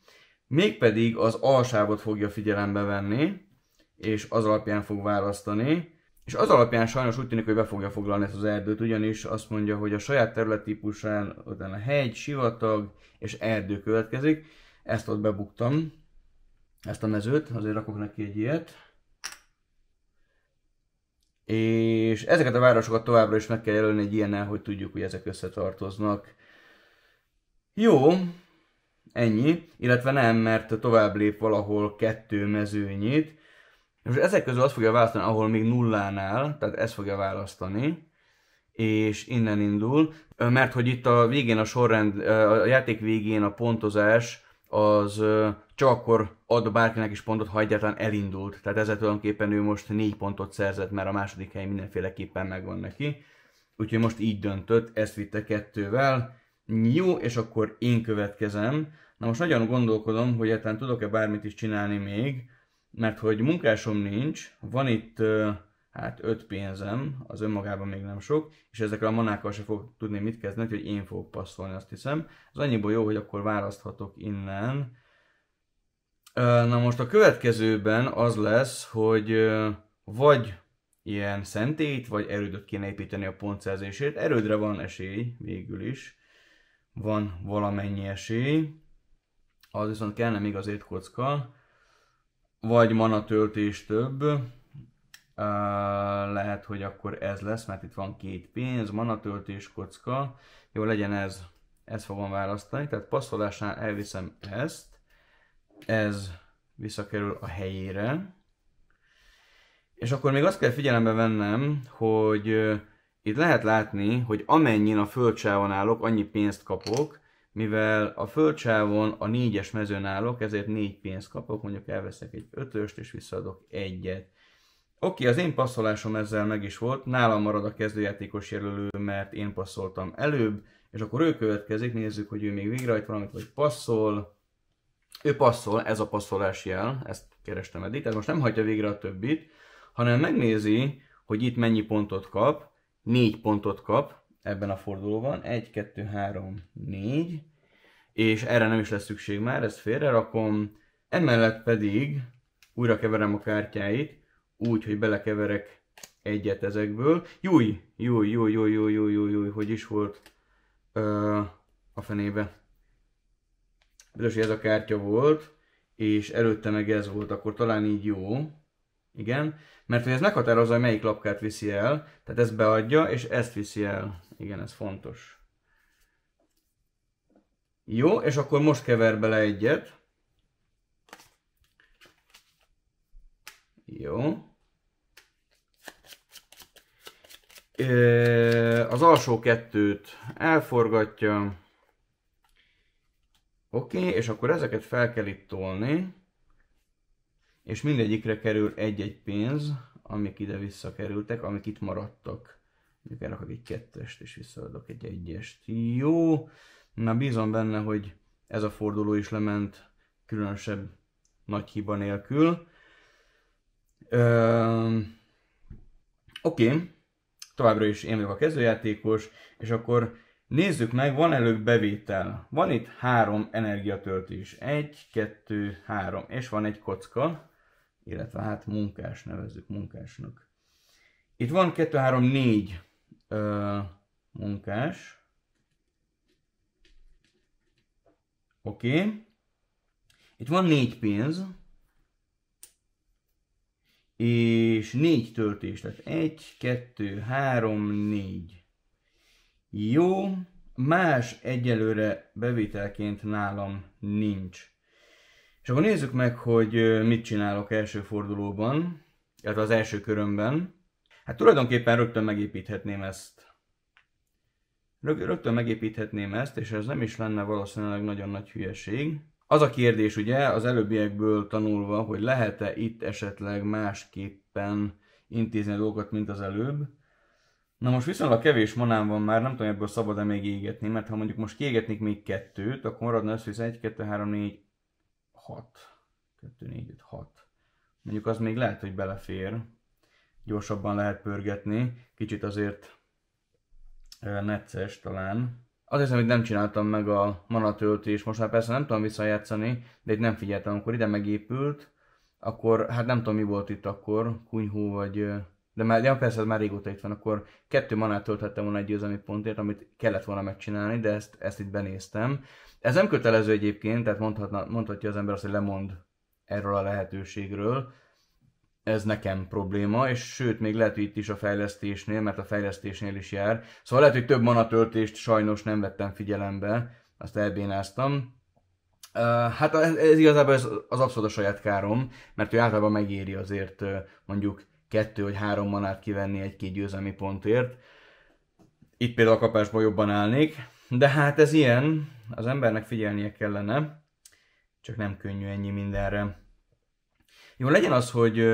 Speaker 1: mégpedig az alsávot fogja figyelembe venni, és az alapján fog választani, és az alapján sajnos úgy tűnik, hogy be fogja foglalni ezt az erdőt, ugyanis azt mondja, hogy a saját terület típusán utána hegy, sivatag és erdő következik. Ezt ott bebuktam, ezt a mezőt, azért rakok neki egy ilyet. És ezeket a városokat továbbra is meg kell jelölni egy ilyennel, hogy tudjuk, hogy ezek összetartoznak. Jó, ennyi, illetve nem, mert tovább lép valahol kettő mezőnyit. Most ezek közül azt fogja választani, ahol még nullánál, tehát ezt fogja választani, és innen indul, mert hogy itt a végén a sorrend, a játék végén a pontozás az csak akkor ad bárkinek is pontot, ha egyáltalán elindult. Tehát ezzel tulajdonképpen ő most négy pontot szerzett, mert a második hely mindenféleképpen megvan neki. Úgyhogy most így döntött, ezt vitte kettővel. Jó, és akkor én következem. Na most nagyon gondolkodom, hogy egyáltalán tudok-e bármit is csinálni még, mert hogy munkásom nincs, van itt hát öt pénzem, az önmagában még nem sok, és ezekkel a manákkal se fog tudni mit kezdeni, hogy én fogok passzolni, azt hiszem. Az annyiból jó, hogy akkor választhatok innen. Na most a következőben az lesz, hogy vagy ilyen szentét, vagy erődöt kéne építeni a pontszerzését. Erődre van esély végül is. Van valamennyi esély az viszont kellene még az 7 kocka, vagy mana töltés több, uh, lehet, hogy akkor ez lesz, mert itt van két pénz, mana töltés kocka, jó legyen ez, ezt fogom választani, tehát passzolásnál elviszem ezt, ez visszakerül a helyére, és akkor még azt kell figyelembe vennem, hogy itt lehet látni, hogy amennyin a földsávon állok, annyi pénzt kapok, mivel a földsávon a négyes mezőn állok, ezért négy pénzt kapok, mondjuk elveszek egy ötöst, és visszaadok egyet. Oké, okay, az én passzolásom ezzel meg is volt, nálam marad a kezdőjátékos jelölő, mert én passzoltam előbb, és akkor ő következik, nézzük, hogy ő még rajt valamit, vagy passzol. Ő passzol, ez a passzolás jel, ezt kerestem eddig, tehát most nem hagyja végre a többit, hanem megnézi, hogy itt mennyi pontot kap, négy pontot kap, ebben a fordulóban. 1, 2, 3, 4, és erre nem is lesz szükség már, ezt félre rakom. Emellett pedig újra keverem a kártyáit, úgy, hogy belekeverek egyet ezekből. Júj, júj, júj, júj, júj, júj, júj, júj hogy is volt ö, a fenébe. Biztos, hogy ez a kártya volt, és előtte meg ez volt, akkor talán így jó. Igen, mert hogy ez meghatározza, hogy melyik lapkát viszi el, tehát ezt beadja, és ezt viszi el. Igen, ez fontos. Jó, és akkor most kever bele egyet. Jó. Az alsó kettőt elforgatja. Oké, okay, és akkor ezeket fel kell itt tolni. És mindegyikre kerül egy-egy pénz, amik ide-vissza kerültek, amik itt maradtak. Mondjuk elrakok egy kettest, és visszaadok egy egyest. Jó, na bízom benne, hogy ez a forduló is lement különösebb nagy hiba nélkül. Ö, oké, okay. továbbra is én vagyok a kezdőjátékos, és akkor nézzük meg, van előbb bevétel. Van itt három energiatöltés. Egy, kettő, három, és van egy kocka, illetve hát munkás nevezzük munkásnak. Itt van 2, 3, 4 ö, munkás. Oké. Okay. Itt van négy pénz. És négy töltés. Tehát egy, kettő, három, négy. Jó. Más egyelőre bevételként nálam nincs. És akkor nézzük meg, hogy mit csinálok első fordulóban, Tehát az első körömben. Hát tulajdonképpen rögtön megépíthetném ezt. Rögtön megépíthetném ezt, és ez nem is lenne valószínűleg nagyon nagy hülyeség. Az a kérdés ugye, az előbbiekből tanulva, hogy lehet-e itt esetleg másképpen intézni a dolgokat, mint az előbb. Na most viszonylag kevés manám van már, nem tudom, ebből szabad-e még égetni, mert ha mondjuk most kiégetnék még kettőt, akkor maradna hogy 1, 2, 3, 4, 6. 2, 4, 5, 6. Mondjuk az még lehet, hogy belefér gyorsabban lehet pörgetni, kicsit azért necces talán. Azt hiszem, hogy nem csináltam meg a manatöltést, most már persze nem tudom visszajátszani, de itt nem figyeltem, amikor ide megépült, akkor hát nem tudom mi volt itt akkor, kunyhó vagy... De már, ja, persze ez már régóta itt van, akkor kettő manát tölthettem volna egy győzelmi pontért, amit kellett volna megcsinálni, de ezt, ezt itt benéztem. Ez nem kötelező egyébként, tehát mondhatna, mondhatja az ember azt, hogy lemond erről a lehetőségről, ez nekem probléma, és sőt, még lehet, hogy itt is a fejlesztésnél, mert a fejlesztésnél is jár. Szóval lehet, hogy több manatöltést sajnos nem vettem figyelembe, azt elbénáztam. Uh, hát ez, ez igazából az, az abszolút a saját károm, mert ő általában megéri azért mondjuk kettő vagy három manát kivenni egy-két győzelmi pontért. Itt például a kapásból jobban állnék, de hát ez ilyen, az embernek figyelnie kellene, csak nem könnyű ennyi mindenre. Jó, legyen az, hogy,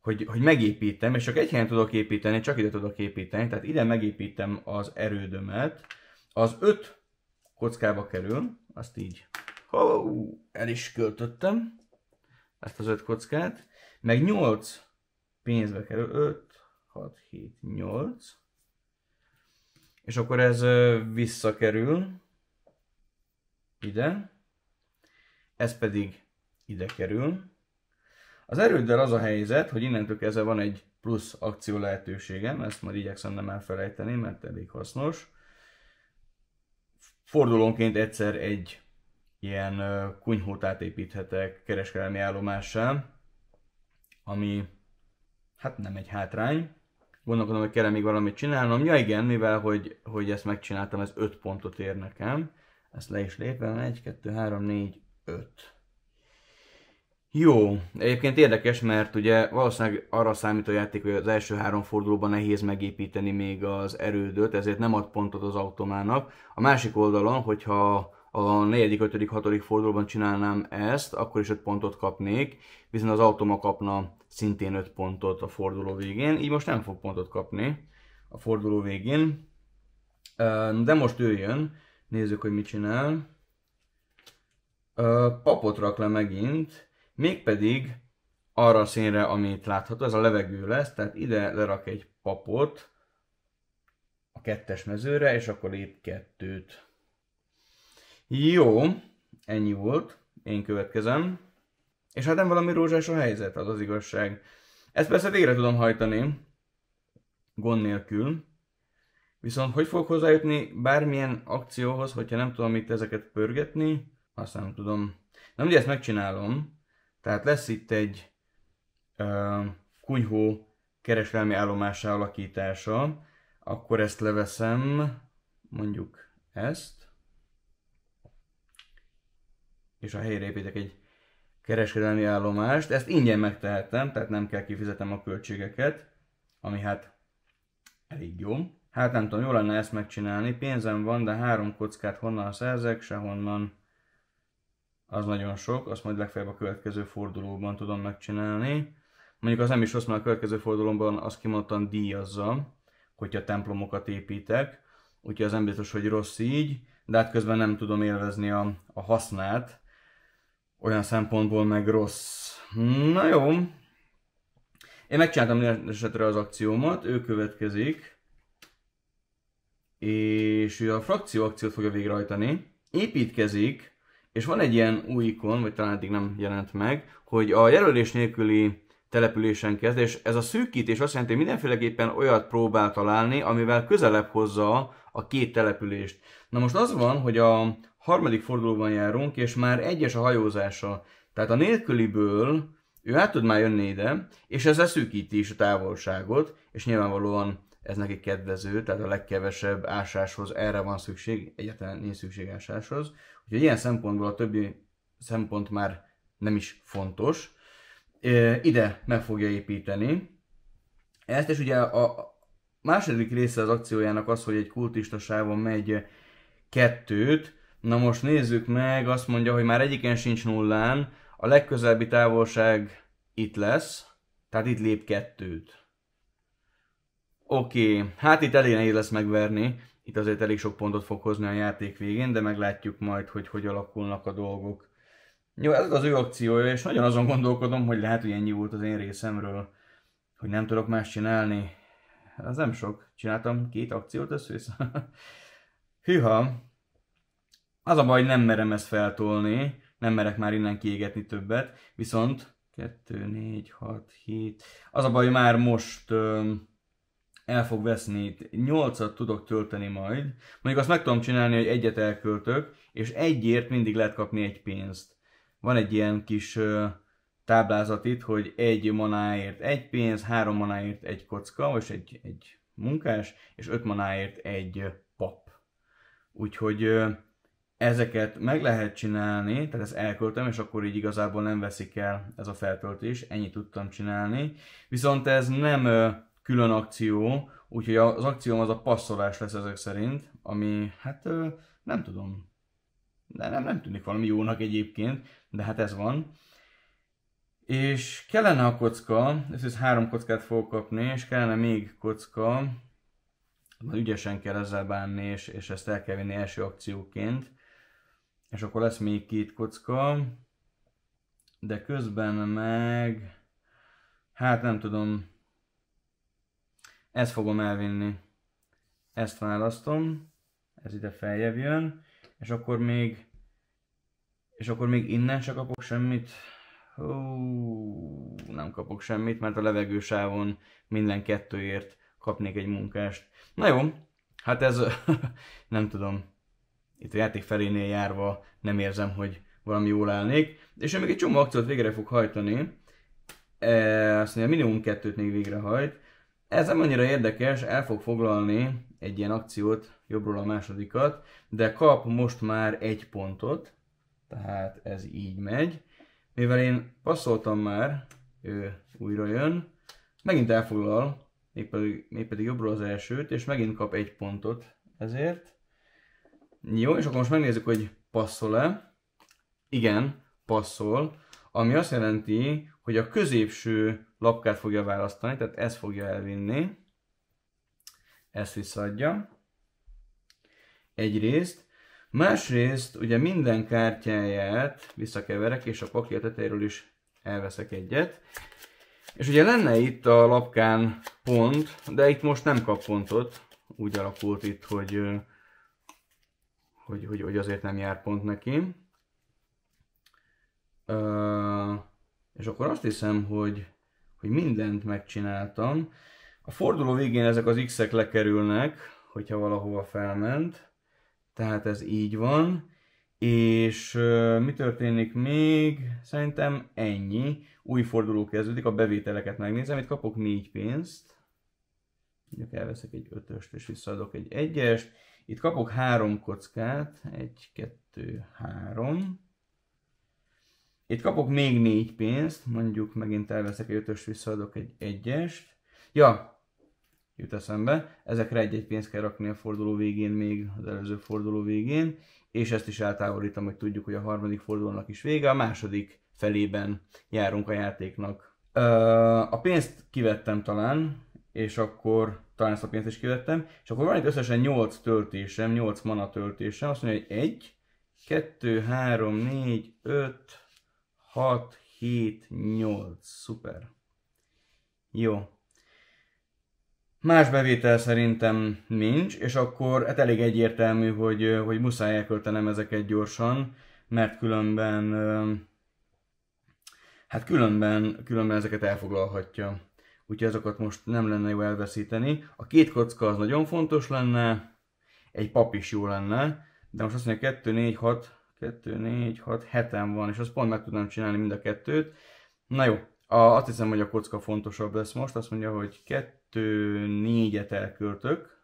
Speaker 1: hogy, hogy megépítem, és csak egy helyen tudok építeni, csak ide tudok építeni, tehát ide megépítem az erődömet. Az öt kockába kerül, azt így Hú, el is költöttem, ezt az öt kockát, meg 8 pénzbe kerül, 5, 6, 7, 8, és akkor ez visszakerül ide, ez pedig ide kerül, az erőddel az a helyzet, hogy innentől kezdve van egy plusz akció lehetőségem, ezt majd igyekszem nem elfelejteni, mert elég hasznos. Fordulónként egyszer egy ilyen kunyhót átépíthetek kereskedelmi állomássá, ami hát nem egy hátrány. Gondolkodom, hogy kell még valamit csinálnom. Ja igen, mivel hogy, hogy ezt megcsináltam, ez 5 pontot ér nekem. Ezt le is lépem, 1, 2, 3, 4, 5. Jó, egyébként érdekes, mert ugye valószínűleg arra számít a játék, hogy az első három fordulóban nehéz megépíteni még az erődöt, ezért nem ad pontot az automának. A másik oldalon, hogyha a negyedik, ötödik, hatodik fordulóban csinálnám ezt, akkor is öt pontot kapnék, viszont az automa kapna szintén öt pontot a forduló végén, így most nem fog pontot kapni a forduló végén. De most ő jön, nézzük, hogy mit csinál. Papot rak le megint, mégpedig arra a színre, amit látható, ez a levegő lesz, tehát ide lerak egy papot a kettes mezőre, és akkor lép kettőt. Jó, ennyi volt, én következem. És hát nem valami rózsás a helyzet, az az igazság. Ezt persze végre tudom hajtani, gond nélkül. Viszont hogy fogok hozzájutni bármilyen akcióhoz, hogyha nem tudom itt ezeket pörgetni? Azt nem tudom. Nem, ugye ezt megcsinálom, tehát lesz itt egy ö, kunyhó kereselmi állomásá alakítása, akkor ezt leveszem, mondjuk ezt, és a helyére építek egy kereskedelmi állomást. Ezt ingyen megtehetem, tehát nem kell kifizetem a költségeket, ami hát elég jó. Hát nem tudom, jó lenne ezt megcsinálni, pénzem van, de három kockát honnan szerzek, se honnan az nagyon sok, azt majd legfeljebb a következő fordulóban tudom megcsinálni. Mondjuk az nem is rossz, mert a következő fordulóban azt kimondottan díjazza, hogyha templomokat építek, úgyhogy az nem biztos, hogy rossz így, de hát közben nem tudom élvezni a, a hasznát, olyan szempontból meg rossz. Na jó. Én megcsináltam esetre az akciómat, ő következik, és ő a frakció akciót fogja végrehajtani, építkezik, és van egy ilyen új ikon, vagy talán eddig nem jelent meg, hogy a jelölés nélküli településen kezd, és ez a szűkítés azt jelenti, hogy mindenféleképpen olyat próbál találni, amivel közelebb hozza a két települést. Na most az van, hogy a harmadik fordulóban járunk, és már egyes a hajózása. Tehát a nélküliből ő át tud már jönni ide, és ez szűkíti is a távolságot, és nyilvánvalóan ez neki kedvező, tehát a legkevesebb ásáshoz erre van szükség, egyáltalán nincs szükség ásáshoz. Úgyhogy ilyen szempontból a többi szempont már nem is fontos. Ide meg fogja építeni. Ezt és ugye a második része az akciójának az, hogy egy kultista sávon megy kettőt. Na most nézzük meg, azt mondja, hogy már egyiken sincs nullán, a legközelebbi távolság itt lesz, tehát itt lép kettőt. Oké, okay. hát itt elég nehéz lesz megverni. Itt azért elég sok pontot fog hozni a játék végén, de meglátjuk majd, hogy hogy alakulnak a dolgok. Jó, ez az ő akciója, és nagyon azon gondolkodom, hogy lehet, hogy ennyi volt az én részemről, hogy nem tudok más csinálni. Az hát nem sok. Csináltam két akciót összvész. <laughs> Hűha. Az a baj, nem merem ezt feltolni. Nem merek már innen kiégetni többet. Viszont 2, 4, 6, 7. Az a baj, már most... Öm, el fog veszni 8-at tudok tölteni majd. Mondjuk azt meg tudom csinálni, hogy egyet elköltök, és egyért mindig lehet kapni egy pénzt. Van egy ilyen kis táblázat itt, hogy egy manáért egy pénz, három manáért egy kocka, vagy egy, egy munkás, és öt manáért egy pap. Úgyhogy ezeket meg lehet csinálni, tehát ezt elköltöm, és akkor így igazából nem veszik el ez a feltöltés, ennyit tudtam csinálni. Viszont ez nem külön akció, úgyhogy az akcióm az a passzolás lesz ezek szerint, ami hát nem tudom, de nem, nem tűnik valami jónak egyébként, de hát ez van. És kellene a kocka, ez is három kockát fogok kapni, és kellene még kocka, ügyesen kell ezzel bánni, és, és ezt el kell vinni első akcióként. És akkor lesz még két kocka, de közben meg, hát nem tudom, ezt fogom elvinni. Ezt választom, ez ide feljebb jön, és akkor még és akkor még innen se kapok semmit. Hú, nem kapok semmit, mert a levegősávon minden kettőért kapnék egy munkást. Na jó, hát ez <laughs> nem tudom. Itt a játék felénél járva nem érzem, hogy valami jól állnék. És még egy csomó akciót végre fog hajtani. E, azt mondja, minimum kettőt még végrehajt. Ez nem annyira érdekes, el fog foglalni egy ilyen akciót, jobbról a másodikat, de kap most már egy pontot, tehát ez így megy. Mivel én passzoltam már, ő újra jön, megint elfoglal, mégpedig, mégpedig jobbról az elsőt, és megint kap egy pontot ezért. Jó, és akkor most megnézzük, hogy passzol-e. Igen, passzol, ami azt jelenti, hogy a középső lapkát fogja választani, tehát ezt fogja elvinni, ezt visszaadja, egyrészt, másrészt ugye minden kártyáját visszakeverek, és a pakli tetejéről is elveszek egyet, és ugye lenne itt a lapkán pont, de itt most nem kap pontot, úgy alakult itt, hogy, hogy, hogy, hogy azért nem jár pont neki. Uh, és akkor azt hiszem, hogy hogy mindent megcsináltam. A forduló végén ezek az x-ek lekerülnek, hogyha valahova felment. Tehát ez így van. És uh, mi történik még? Szerintem ennyi. Új forduló kezdődik, a bevételeket megnézem, itt kapok négy pénzt. Mondjuk elveszek egy ötöst, és visszaadok egy egyest. Itt kapok három kockát, egy, kettő, három. Itt kapok még négy pénzt, mondjuk megint elveszek egy ötös, visszaadok egy egyest. Ja, jut eszembe, ezekre egy-egy pénzt kell rakni a forduló végén, még az előző forduló végén, és ezt is eltávolítom, hogy tudjuk, hogy a harmadik fordulónak is vége, a második felében járunk a játéknak. A pénzt kivettem talán, és akkor talán ezt a pénzt is kivettem, és akkor van itt összesen 8 töltésem, 8 mana töltésem, azt mondja, hogy 1, 2, 3, 4, 5, 6, 7, 8. Szuper. Jó. Más bevétel szerintem nincs, és akkor hát elég egyértelmű, hogy, hogy muszáj elköltenem ezeket gyorsan, mert különben hát különben, különben ezeket elfoglalhatja. Úgyhogy azokat most nem lenne jó elveszíteni. A két kocka az nagyon fontos lenne, egy pap is jó lenne, de most azt mondja 2, 4, 6, 2, 4, 6, 7 van, és azt pont meg tudnám csinálni mind a kettőt. Na jó, a, azt hiszem, hogy a kocka fontosabb lesz most. Azt mondja, hogy 2, 4-et elköltök,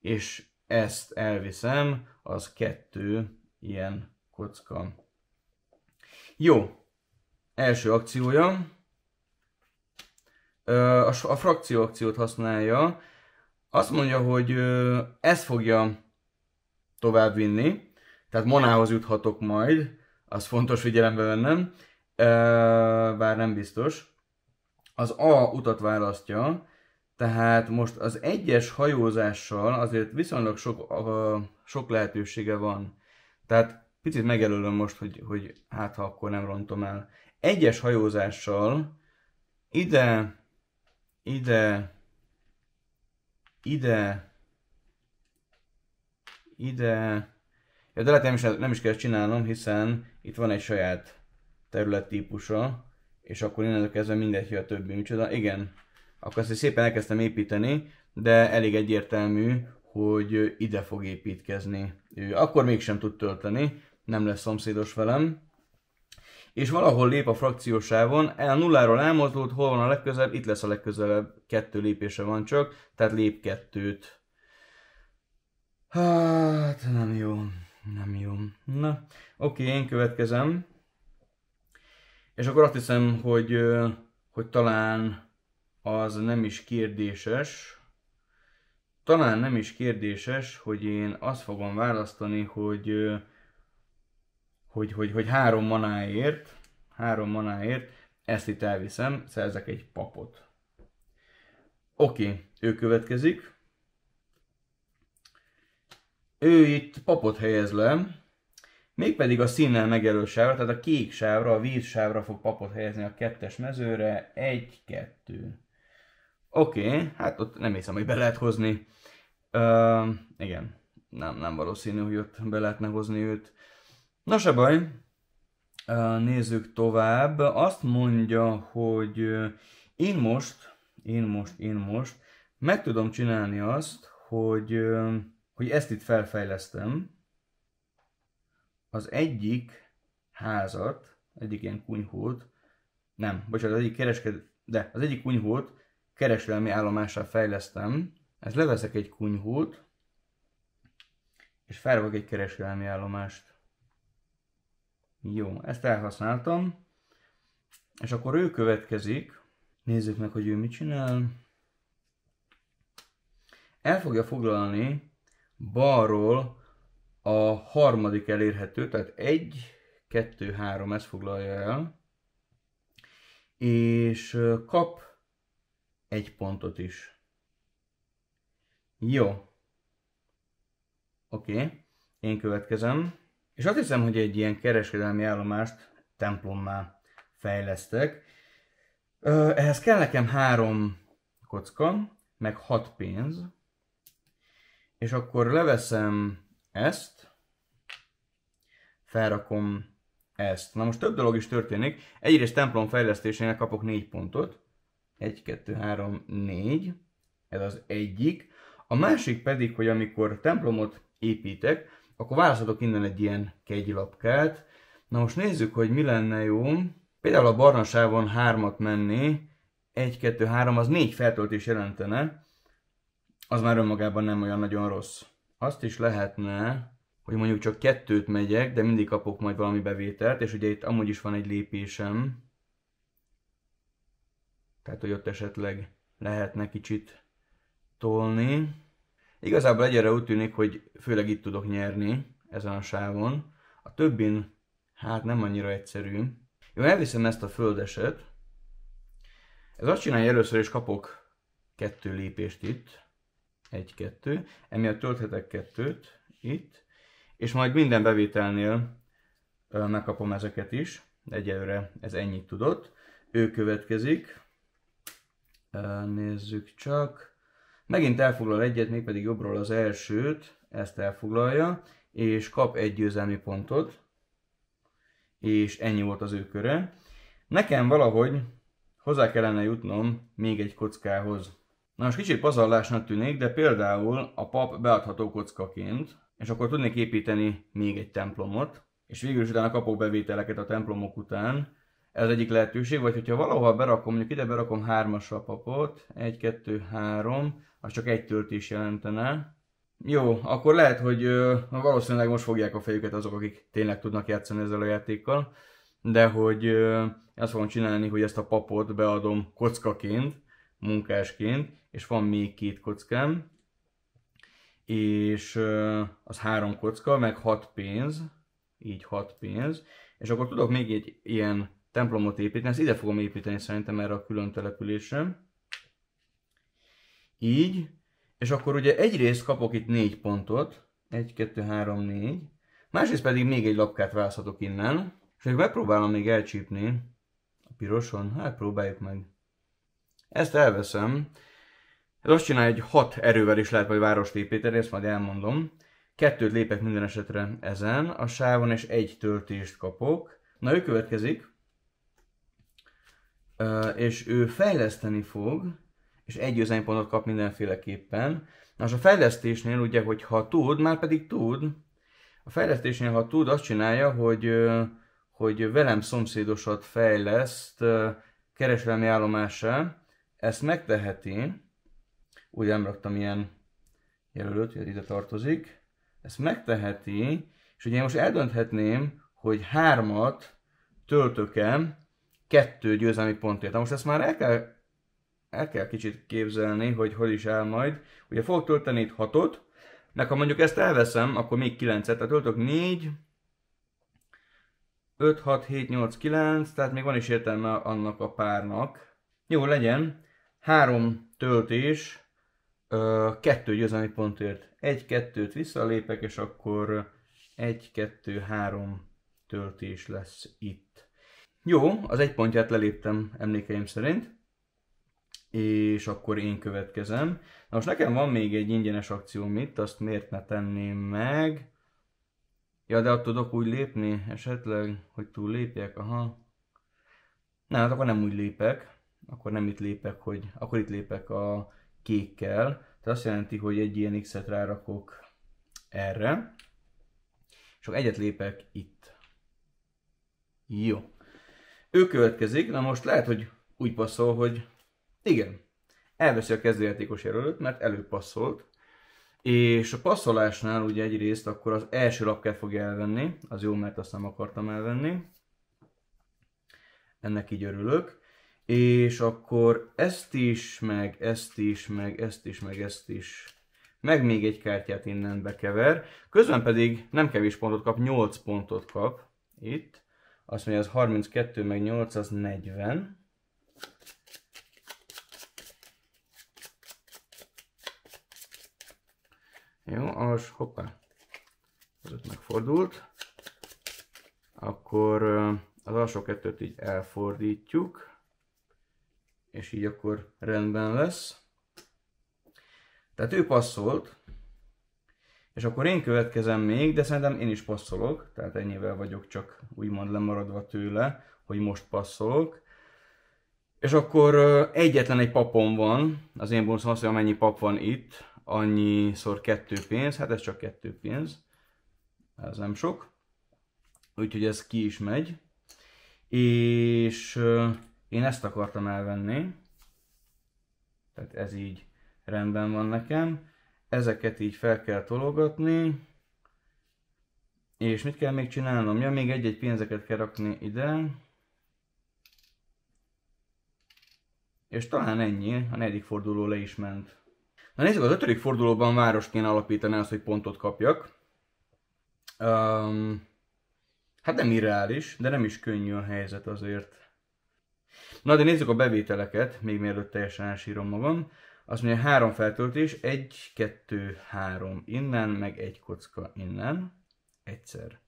Speaker 1: és ezt elviszem, az kettő ilyen kocka. Jó, első akciója. A frakció akciót használja. Azt mondja, hogy ezt fogja továbbvinni, tehát Monához juthatok majd, az fontos figyelembe vennem, bár nem biztos. Az A utat választja, tehát most az egyes hajózással azért viszonylag sok, sok lehetősége van. Tehát picit megelőlöm most, hogy, hogy hát ha akkor nem rontom el. Egyes hajózással ide, ide, ide, ide, Ja, de lehet nem is, nem is kell csinálnom, hiszen itt van egy saját területtípusa, és akkor innen kezdve mindegy, hogy a többi micsoda. Igen, akkor ezt szépen elkezdtem építeni, de elég egyértelmű, hogy ide fog építkezni. Ő akkor mégsem tud tölteni, nem lesz szomszédos velem. És valahol lép a frakciósávon, el nulláról elmozdult, hol van a legközelebb, itt lesz a legközelebb, kettő lépése van csak, tehát lép kettőt. Hát, nem jó. Nem jó. Na, oké, én következem. És akkor azt hiszem, hogy, hogy talán az nem is kérdéses, talán nem is kérdéses, hogy én azt fogom választani, hogy, hogy, hogy, hogy három manáért, három manáért, ezt itt elviszem, szerzek egy papot. Oké, okay, ő következik ő itt papot helyez le, mégpedig a színnel megjelölt sávra, tehát a kék sávra, a víz sávra fog papot helyezni a kettes mezőre, egy, kettő. Oké, okay, hát ott nem hiszem, hogy be lehet hozni. Uh, igen, nem, nem valószínű, hogy ott be lehetne hozni őt. Na se baj, uh, nézzük tovább. Azt mondja, hogy én most, én most, én most meg tudom csinálni azt, hogy hogy ezt itt felfejlesztem, az egyik házat, egyik ilyen kunyhót, nem, bocsánat, az egyik kereskedő, de az egyik kunyhót kereskedelmi állomásra fejlesztem, ezt leveszek egy kunyhót, és felvak egy kereskedelmi állomást. Jó, ezt elhasználtam, és akkor ő következik, nézzük meg, hogy ő mit csinál. El fogja foglalni balról a harmadik elérhető, tehát 1, 2, 3, ez foglalja el, és kap egy pontot is. Jó. Oké, okay. én következem. És azt hiszem, hogy egy ilyen kereskedelmi állomást templommá fejlesztek. Ehhez kell nekem három kocka, meg hat pénz és akkor leveszem ezt, felrakom ezt. Na most több dolog is történik. Egyrészt templom fejlesztésénél kapok 4 pontot. 1, 2, 3, 4. Ez az egyik. A másik pedig, hogy amikor templomot építek, akkor választhatok innen egy ilyen kegylapkát. Na most nézzük, hogy mi lenne jó. Például a barna sávon hármat menni, 1, 2, 3, az négy feltöltés jelentene az már önmagában nem olyan nagyon rossz. Azt is lehetne, hogy mondjuk csak kettőt megyek, de mindig kapok majd valami bevételt, és ugye itt amúgy is van egy lépésem. Tehát, hogy ott esetleg lehetne kicsit tolni. Igazából egyre úgy tűnik, hogy főleg itt tudok nyerni ezen a sávon. A többin, hát nem annyira egyszerű. Jó, elviszem ezt a földeset. Ez azt csinálja, először is kapok kettő lépést itt. 1, 2, emiatt tölthetek kettőt itt, és majd minden bevételnél megkapom ezeket is, egyelőre ez ennyit tudott. Ő következik, nézzük csak, megint elfoglal egyet, mégpedig jobbról az elsőt, ezt elfoglalja, és kap egy győzelmi pontot, és ennyi volt az ő köre. Nekem valahogy hozzá kellene jutnom még egy kockához. Na most kicsit pazarlásnak tűnik, de például a pap beadható kockaként, és akkor tudnék építeni még egy templomot, és végül is utána kapok bevételeket a templomok után. Ez egyik lehetőség, vagy hogyha valahova berakom, mondjuk ide berakom hármasra a papot, egy, kettő, három, az csak egy töltés jelentene. Jó, akkor lehet, hogy ö, valószínűleg most fogják a fejüket azok, akik tényleg tudnak játszani ezzel a játékkal, de hogy ö, azt fogom csinálni, hogy ezt a papot beadom kockaként, munkásként, és van még két kockám, és az három kocka, meg hat pénz, így hat pénz, és akkor tudok még egy ilyen templomot építeni, ezt ide fogom építeni szerintem erre a külön településre. Így, és akkor ugye egyrészt kapok itt négy pontot, egy, kettő, három, négy, másrészt pedig még egy lapkát választhatok innen, és megpróbálom még elcsípni a piroson, hát próbáljuk meg. Ezt elveszem. Ez azt csinál, hogy 6 erővel is lehet majd várost építeni, ezt majd elmondom. Kettőt lépek minden esetre ezen a sávon, és egy töltést kapok. Na, ő következik. És ő fejleszteni fog, és egy üzenypontot kap mindenféleképpen. Na, és a fejlesztésnél ugye, hogyha tud, már pedig tud, a fejlesztésnél, ha tud, azt csinálja, hogy, hogy velem szomszédosat fejleszt kereselmi állomásra, ezt megteheti, úgy nem raktam ilyen jelölőt, hogy ide tartozik, ezt megteheti, és ugye én most eldönthetném, hogy hármat töltök-e kettő győzelmi pontért. Na most ezt már el kell, el kell kicsit képzelni, hogy hol is áll majd. Ugye fogok tölteni itt hatot, meg ha mondjuk ezt elveszem, akkor még kilencet. tehát töltök négy, 5, 6, 7, 8, 9, tehát még van is értelme annak a párnak. Jó, legyen. Három töltés, kettő győzelmi pontért. Egy-kettőt visszalépek, és akkor egy-kettő-három töltés lesz itt. Jó, az egy pontját leléptem emlékeim szerint és akkor én következem. Na most nekem van még egy ingyenes akció, itt, azt miért ne tenném meg? Ja, de ott tudok úgy lépni esetleg, hogy túl lépjek, aha. Na, hát akkor nem úgy lépek akkor nem itt lépek, hogy akkor itt lépek a kékkel. Tehát azt jelenti, hogy egy ilyen X-et rárakok erre, és akkor egyet lépek itt. Jó. Ő következik, na most lehet, hogy úgy passzol, hogy igen, elveszi a kezdőjátékos jelölőt, mert előpasszolt, és a passzolásnál ugye egyrészt akkor az első lapkát fogja elvenni, az jó, mert azt nem akartam elvenni. Ennek így örülök. És akkor ezt is, meg ezt is, meg ezt is, meg ezt is, meg még egy kártyát innen bekever. Közben pedig nem kevés pontot kap, 8 pontot kap itt. Azt mondja, az 32 meg 8, az 40. Jó, az hoppá, az ott megfordult. Akkor az alsó kettőt így elfordítjuk és így akkor rendben lesz. Tehát ő passzolt, és akkor én következem még, de szerintem én is passzolok, tehát ennyivel vagyok csak úgymond lemaradva tőle, hogy most passzolok. És akkor egyetlen egy papom van, az én bónuszom az, hogy amennyi pap van itt, annyiszor kettő pénz, hát ez csak kettő pénz, ez nem sok. Úgyhogy ez ki is megy. És én ezt akartam elvenni, tehát ez így rendben van nekem. Ezeket így fel kell tologatni, és mit kell még csinálnom? Ja, még egy-egy pénzeket kell rakni ide. És talán ennyi, a negyedik forduló le is ment. Na nézzük, az ötödik fordulóban város kéne alapítani azt, hogy pontot kapjak. Um, hát nem irreális, de nem is könnyű a helyzet azért. Na de nézzük a bevételeket, még mielőtt teljesen elsírom magam. Azt mondja, három feltöltés, egy, kettő, három innen, meg egy kocka innen. Egyszer.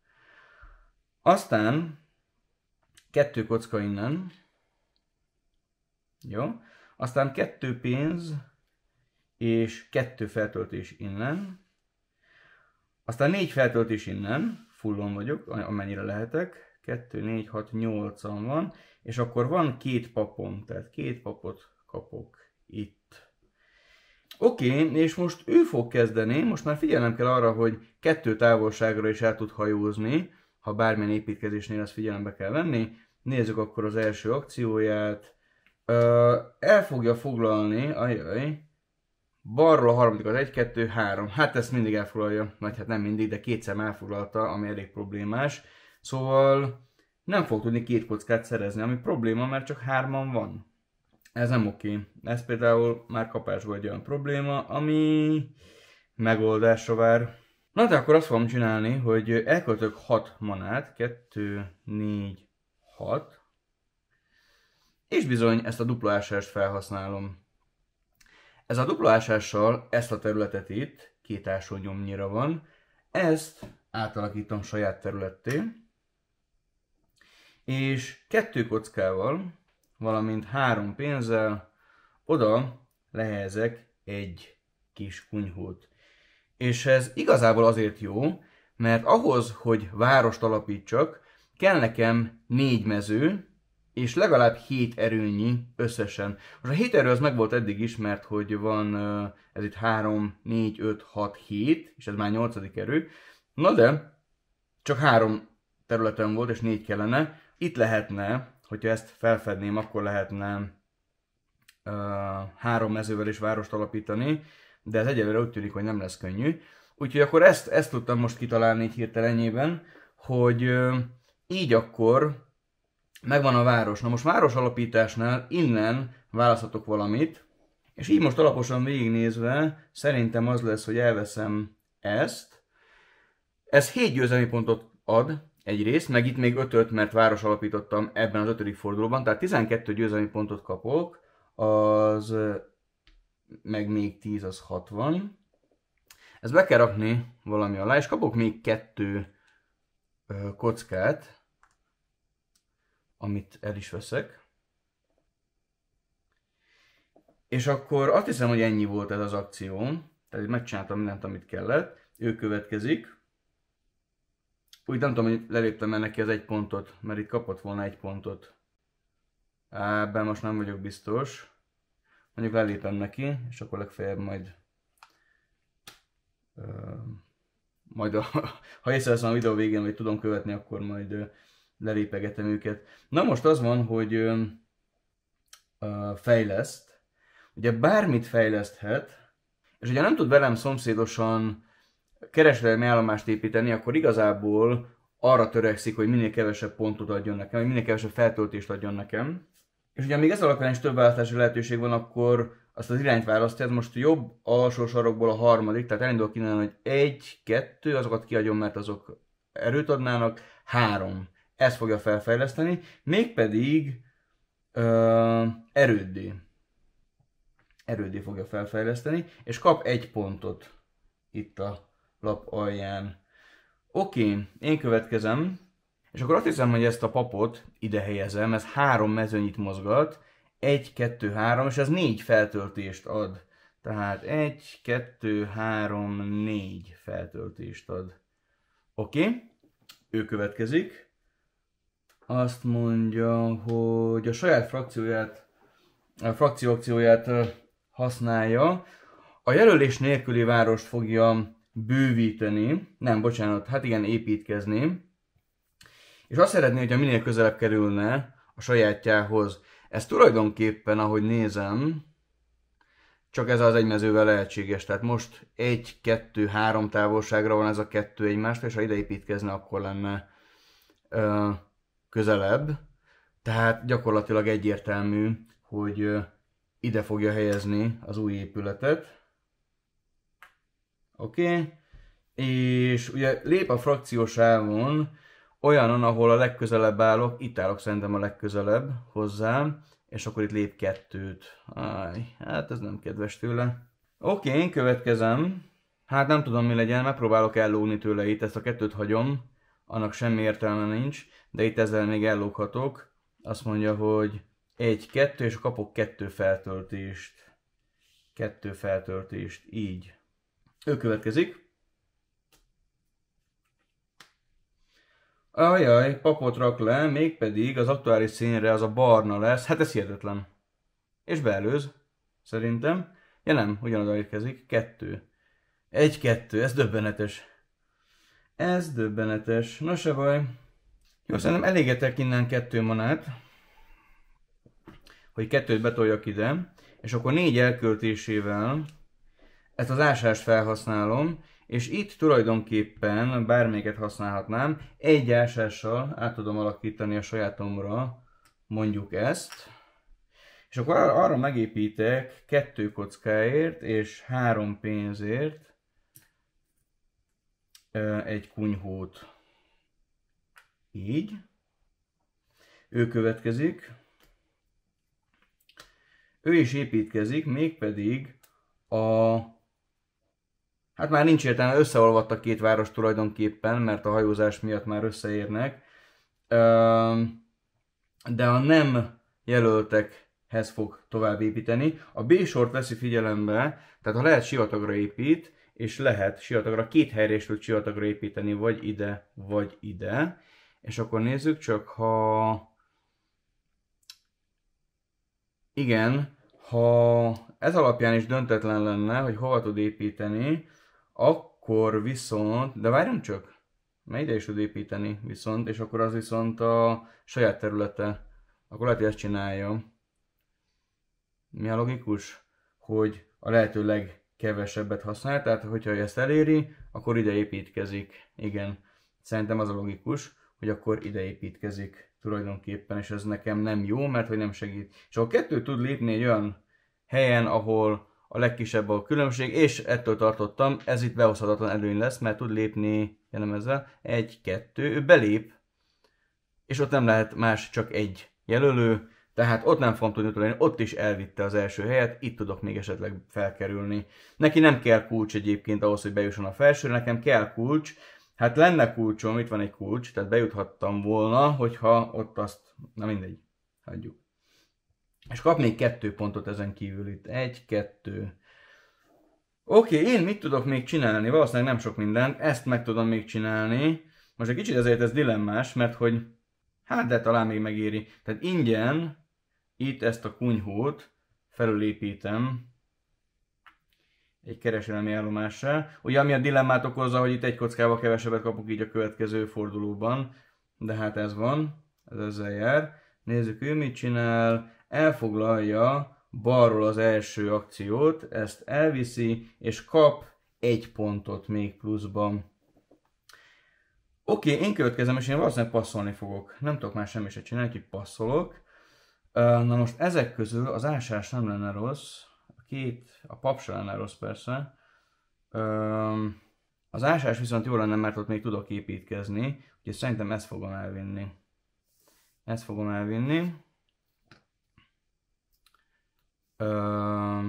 Speaker 1: Aztán kettő kocka innen. Jó. Aztán kettő pénz és kettő feltöltés innen. Aztán négy feltöltés innen, fullon vagyok, amennyire lehetek. kettő négy hat nyolcan van, és akkor van két papom, tehát két papot kapok itt. Oké, okay, és most ő fog kezdeni, most már figyelnem kell arra, hogy kettő távolságra is el tud hajózni, ha bármilyen építkezésnél ezt figyelembe kell venni. Nézzük akkor az első akcióját. Ö, el fogja foglalni, ajaj, balról a az egy, kettő, három. Hát ezt mindig elfoglalja, vagy hát nem mindig, de kétszer elfoglalta, ami elég problémás. Szóval nem fog tudni két kockát szerezni, ami probléma, mert csak hárman van. Ez nem oké. Ez például már kapásból egy olyan probléma, ami megoldásra vár. Na de akkor azt fogom csinálni, hogy elköltök 6 manát, 2, 4, 6, és bizony ezt a dupla ásást felhasználom. Ez a dupla ásással ezt a területet itt, két nyomnyira van, ezt átalakítom saját területté, és kettő kockával, valamint három pénzzel oda lehezek egy kis kunyhót. És ez igazából azért jó, mert ahhoz, hogy várost alapítsak, kell nekem négy mező, és legalább hét erőnyi összesen. Most a hét erő az meg volt eddig is, mert hogy van ez itt 3, 4, 5, 6, 7, és ez már 8. erő. Na de, csak három területen volt, és négy kellene, itt lehetne, hogyha ezt felfedném, akkor lehetne uh, három mezővel is várost alapítani, de ez egyelőre úgy tűnik, hogy nem lesz könnyű. Úgyhogy akkor ezt, ezt tudtam most kitalálni így hirtelenjében, hogy uh, így akkor megvan a város. Na most város alapításnál innen választhatok valamit, és így most alaposan végignézve szerintem az lesz, hogy elveszem ezt. Ez 7 győzelmi pontot ad, egyrészt, meg itt még 5 mert város alapítottam ebben az ötödik fordulóban, tehát 12 győzelmi pontot kapok, az meg még 10 az 60. Ezt be kell rakni valami alá, és kapok még kettő ö, kockát, amit el is veszek. És akkor azt hiszem, hogy ennyi volt ez az akció. Tehát megcsináltam mindent, amit kellett. Ő következik. Úgy nem tudom, hogy leléptem el neki az egy pontot, mert itt kapott volna egy pontot. Ebben most nem vagyok biztos. Mondjuk lelépem neki, és akkor legfeljebb majd... Ö, majd a, <laughs> ha észreveszem a videó végén, hogy tudom követni, akkor majd ö, lelépegetem őket. Na most az van, hogy ö, fejleszt, ugye bármit fejleszthet, és ugye nem tud velem szomszédosan kereskedelmi állomást építeni, akkor igazából arra törekszik, hogy minél kevesebb pontot adjon nekem, vagy minél kevesebb feltöltést adjon nekem. És ugye amíg ez alapján is több választási lehetőség van, akkor azt az irányt választja, ez most jobb alsó sarokból a harmadik, tehát elindulok innen, hogy egy, kettő, azokat kiadjon, mert azok erőt adnának, három. Ezt fogja felfejleszteni, mégpedig ö, erőddé. Erőddé fogja felfejleszteni, és kap egy pontot itt a lap alján. Oké, okay, én következem. És akkor azt hiszem, hogy ezt a papot ide helyezem, ez három mezőnyit mozgat, egy, kettő, három, és ez négy feltöltést ad. Tehát egy, kettő, három, négy feltöltést ad. Oké, okay. ő következik. Azt mondja, hogy a saját frakcióját, a frakció akcióját használja. A jelölés nélküli várost fogja bővíteni, nem, bocsánat, hát igen, építkezni, és azt szeretné, hogyha minél közelebb kerülne a sajátjához. Ez tulajdonképpen, ahogy nézem, csak ez az egymezővel lehetséges. Tehát most egy, kettő, három távolságra van ez a kettő egymást, és ha ide építkezne, akkor lenne ö, közelebb. Tehát gyakorlatilag egyértelmű, hogy ö, ide fogja helyezni az új épületet. Oké? Okay? És ugye lép a frakciós olyanon, ahol a legközelebb állok, itt állok szerintem a legközelebb hozzá, és akkor itt lép kettőt. Aj, hát ez nem kedves tőle. Oké, okay, következem. Hát nem tudom mi legyen, megpróbálok ellógni tőle itt, ezt a kettőt hagyom, annak semmi értelme nincs, de itt ezzel még ellóghatok. Azt mondja, hogy egy, kettő, és kapok kettő feltöltést. Kettő feltöltést, így. Ő következik. Ajaj, papot rak le, mégpedig az aktuális színre az a barna lesz. Hát ez hihetetlen. És beelőz, szerintem. Ja nem, ugyanaz érkezik. Kettő. Egy-kettő, ez döbbenetes. Ez döbbenetes. Na se baj. Jó, szerintem elégetek innen kettő manát, hogy kettőt betoljak ide, és akkor négy elköltésével ezt az ásást felhasználom, és itt tulajdonképpen bármelyiket használhatnám, egy ásással át tudom alakítani a sajátomra mondjuk ezt, és akkor arra megépítek kettő kockáért és három pénzért egy kunyhót. Így. Ő következik. Ő is építkezik, mégpedig a hát már nincs értelme, összeolvadt a két város tulajdonképpen, mert a hajózás miatt már összeérnek, de a nem jelöltekhez fog tovább építeni. A B-sort veszi figyelembe, tehát ha lehet sivatagra épít, és lehet sivatagra, két helyre is tud sivatagra építeni, vagy ide, vagy ide. És akkor nézzük csak, ha... Igen, ha ez alapján is döntetlen lenne, hogy hova tud építeni, akkor viszont, de várjunk csak, mert ide is tud építeni viszont, és akkor az viszont a saját területe. Akkor lehet, hogy ezt csinálja. Mi a logikus? Hogy a lehető legkevesebbet használ, tehát hogyha ezt eléri, akkor ide építkezik. Igen, szerintem az a logikus, hogy akkor ide építkezik tulajdonképpen, és ez nekem nem jó, mert hogy nem segít. És a kettő tud lépni egy olyan helyen, ahol a legkisebb a különbség, és ettől tartottam, ez itt behozhatatlan előny lesz, mert tud lépni, ezzel, egy, kettő, ő belép, és ott nem lehet más, csak egy jelölő, tehát ott nem fogom tudni utolérni, ott is elvitte az első helyet, itt tudok még esetleg felkerülni. Neki nem kell kulcs egyébként ahhoz, hogy bejusson a felsőre, nekem kell kulcs, hát lenne kulcsom, itt van egy kulcs, tehát bejuthattam volna, hogyha ott azt, na mindegy, hagyjuk. És kap még kettő pontot ezen kívül itt. Egy, kettő. Oké, okay, én mit tudok még csinálni? Valószínűleg nem sok mindent. Ezt meg tudom még csinálni. Most egy kicsit ezért ez dilemmás, mert hogy hát de talán még megéri. Tehát ingyen itt ezt a kunyhót felülépítem egy kereselmi állomással. Ugye ami a dilemmát okozza, hogy itt egy kockával kevesebbet kapok így a következő fordulóban, de hát ez van, ez ezzel jár. Nézzük, ő mit csinál elfoglalja balról az első akciót, ezt elviszi, és kap egy pontot még pluszban. Oké, okay, én következem, és én valószínűleg passzolni fogok. Nem tudok már semmi se csinálni, hogy passzolok. Na most ezek közül az ásás nem lenne rossz, a két, a pap sem lenne rossz persze. Az ásás viszont jó lenne, mert ott még tudok építkezni, úgyhogy szerintem ezt fogom elvinni. Ezt fogom elvinni. Uh,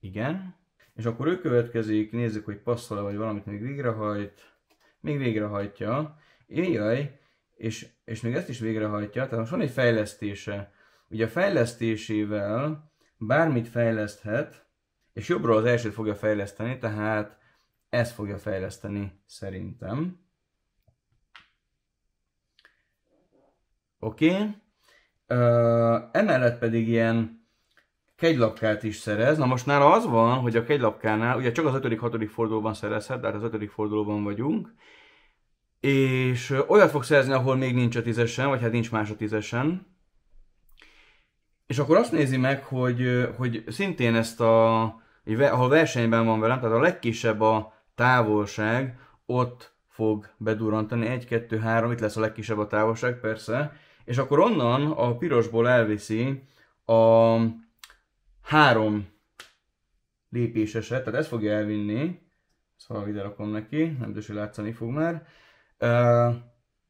Speaker 1: igen. És akkor ő következik, nézzük, hogy passzol e vagy valamit még végrehajt. Még végrehajtja. Jaj, és, és még ezt is végrehajtja. Tehát most van egy fejlesztése. Ugye a fejlesztésével bármit fejleszthet, és jobbról az elsőt fogja fejleszteni, tehát ezt fogja fejleszteni szerintem. Oké. Okay. Uh, emellett pedig ilyen kegylapkát is szerez. Na most nála az van, hogy a kegylapkánál, ugye csak az 5.-6. fordulóban szerezhet, de hát az 5. fordulóban vagyunk, és olyat fog szerezni, ahol még nincs a tízesen, vagy hát nincs más a tízesen. És akkor azt nézi meg, hogy, hogy szintén ezt a, ahol versenyben van velem, tehát a legkisebb a távolság, ott fog bedurrantani. 1, 2, 3, itt lesz a legkisebb a távolság, persze. És akkor onnan a pirosból elviszi a három lépésesre, tehát ez fogja elvinni, szóval ide rakom neki, nem tudom, látszani fog már. Uh,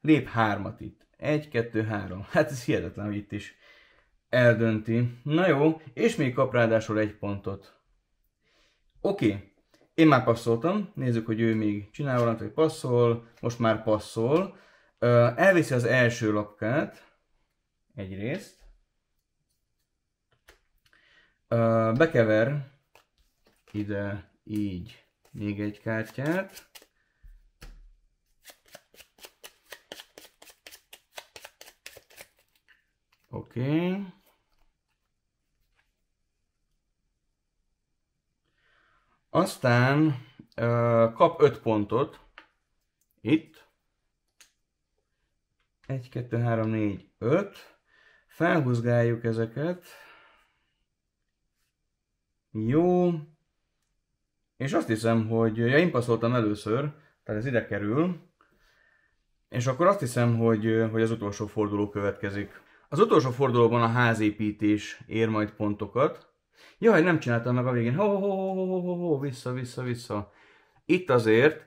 Speaker 1: lép hármat itt. Egy, kettő, három. Hát ez hihetetlen, hogy itt is eldönti. Na jó, és még kap ráadásul egy pontot. Oké, okay. én már passzoltam, nézzük, hogy ő még csinál valamit, hogy passzol, most már passzol. Uh, elviszi az első lapkát, egyrészt bekever ide így még egy kártyát. Oké. Okay. Aztán uh, kap 5 pontot. Itt. 1, 2, 3, 4, 5. Felhúzgáljuk ezeket. Jó. És azt hiszem, hogy ja, én passzoltam először, tehát ez ide kerül. És akkor azt hiszem, hogy, hogy az utolsó forduló következik. Az utolsó fordulóban a házépítés ér majd pontokat. Jaj, nem csináltam meg a végén. Ho, ho, ho, ho, ho, ho, vissza, vissza, vissza. Itt azért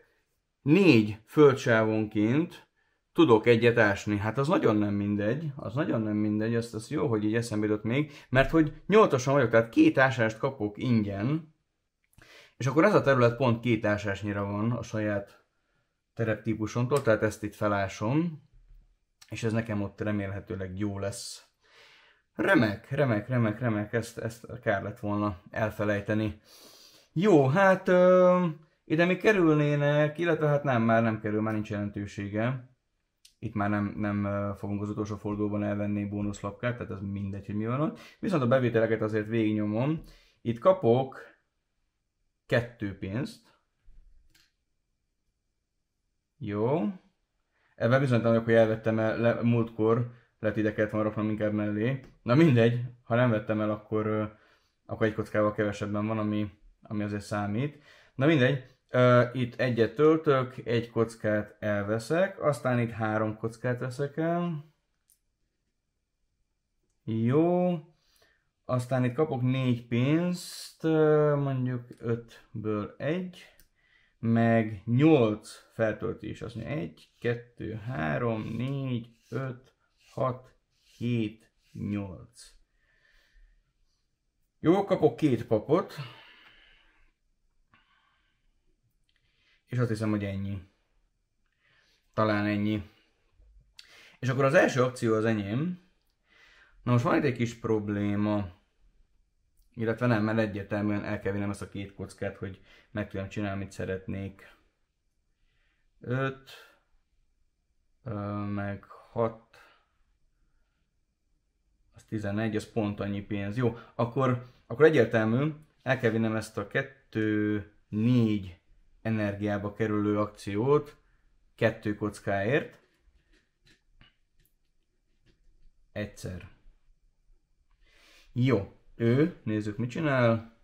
Speaker 1: négy földsávonként tudok egyet ásni. Hát az nagyon nem mindegy, az nagyon nem mindegy, azt, az jó, hogy így eszembe jutott még, mert hogy nyolcasan vagyok, tehát két ásást kapok ingyen, és akkor ez a terület pont két ásásnyira van a saját tereptípusomtól, tehát ezt itt felásom, és ez nekem ott remélhetőleg jó lesz. Remek, remek, remek, remek, ezt, ezt kár lett volna elfelejteni. Jó, hát ö, ide mi kerülnének, illetve hát nem, már nem kerül, már nincs jelentősége itt már nem, nem fogunk az utolsó fordulóban elvenni bónuszlapkát, tehát az mindegy, hogy mi van ott. Viszont a bevételeket azért végignyomom. Itt kapok kettő pénzt. Jó. Ebben bizonytalan vagyok, hogy elvettem el le, múltkor, lehet ide kellett volna raknom inkább mellé. Na mindegy, ha nem vettem el, akkor, akkor egy kockával kevesebben van, ami, ami azért számít. Na mindegy, itt egyet töltök, egy kockát elveszek, aztán itt három kockát veszek el. Jó. Aztán itt kapok négy pénzt, mondjuk 5-ből 1, meg 8 feltöltés. az mondja 1, 2, 3, 4, 5, 6, 7, 8. Jó, kapok két papot. És azt hiszem, hogy ennyi. Talán ennyi. És akkor az első akció az enyém. Na most van itt egy kis probléma. Illetve nem, mert egyértelműen el kell ezt a két kockát, hogy meg tudjam csinálni, amit szeretnék. 5, meg 6, az 11, az pont annyi pénz. Jó, akkor, akkor egyértelmű, el kell ezt a 2, 4, energiába kerülő akciót kettő kockáért. Egyszer. Jó, ő, nézzük mit csinál.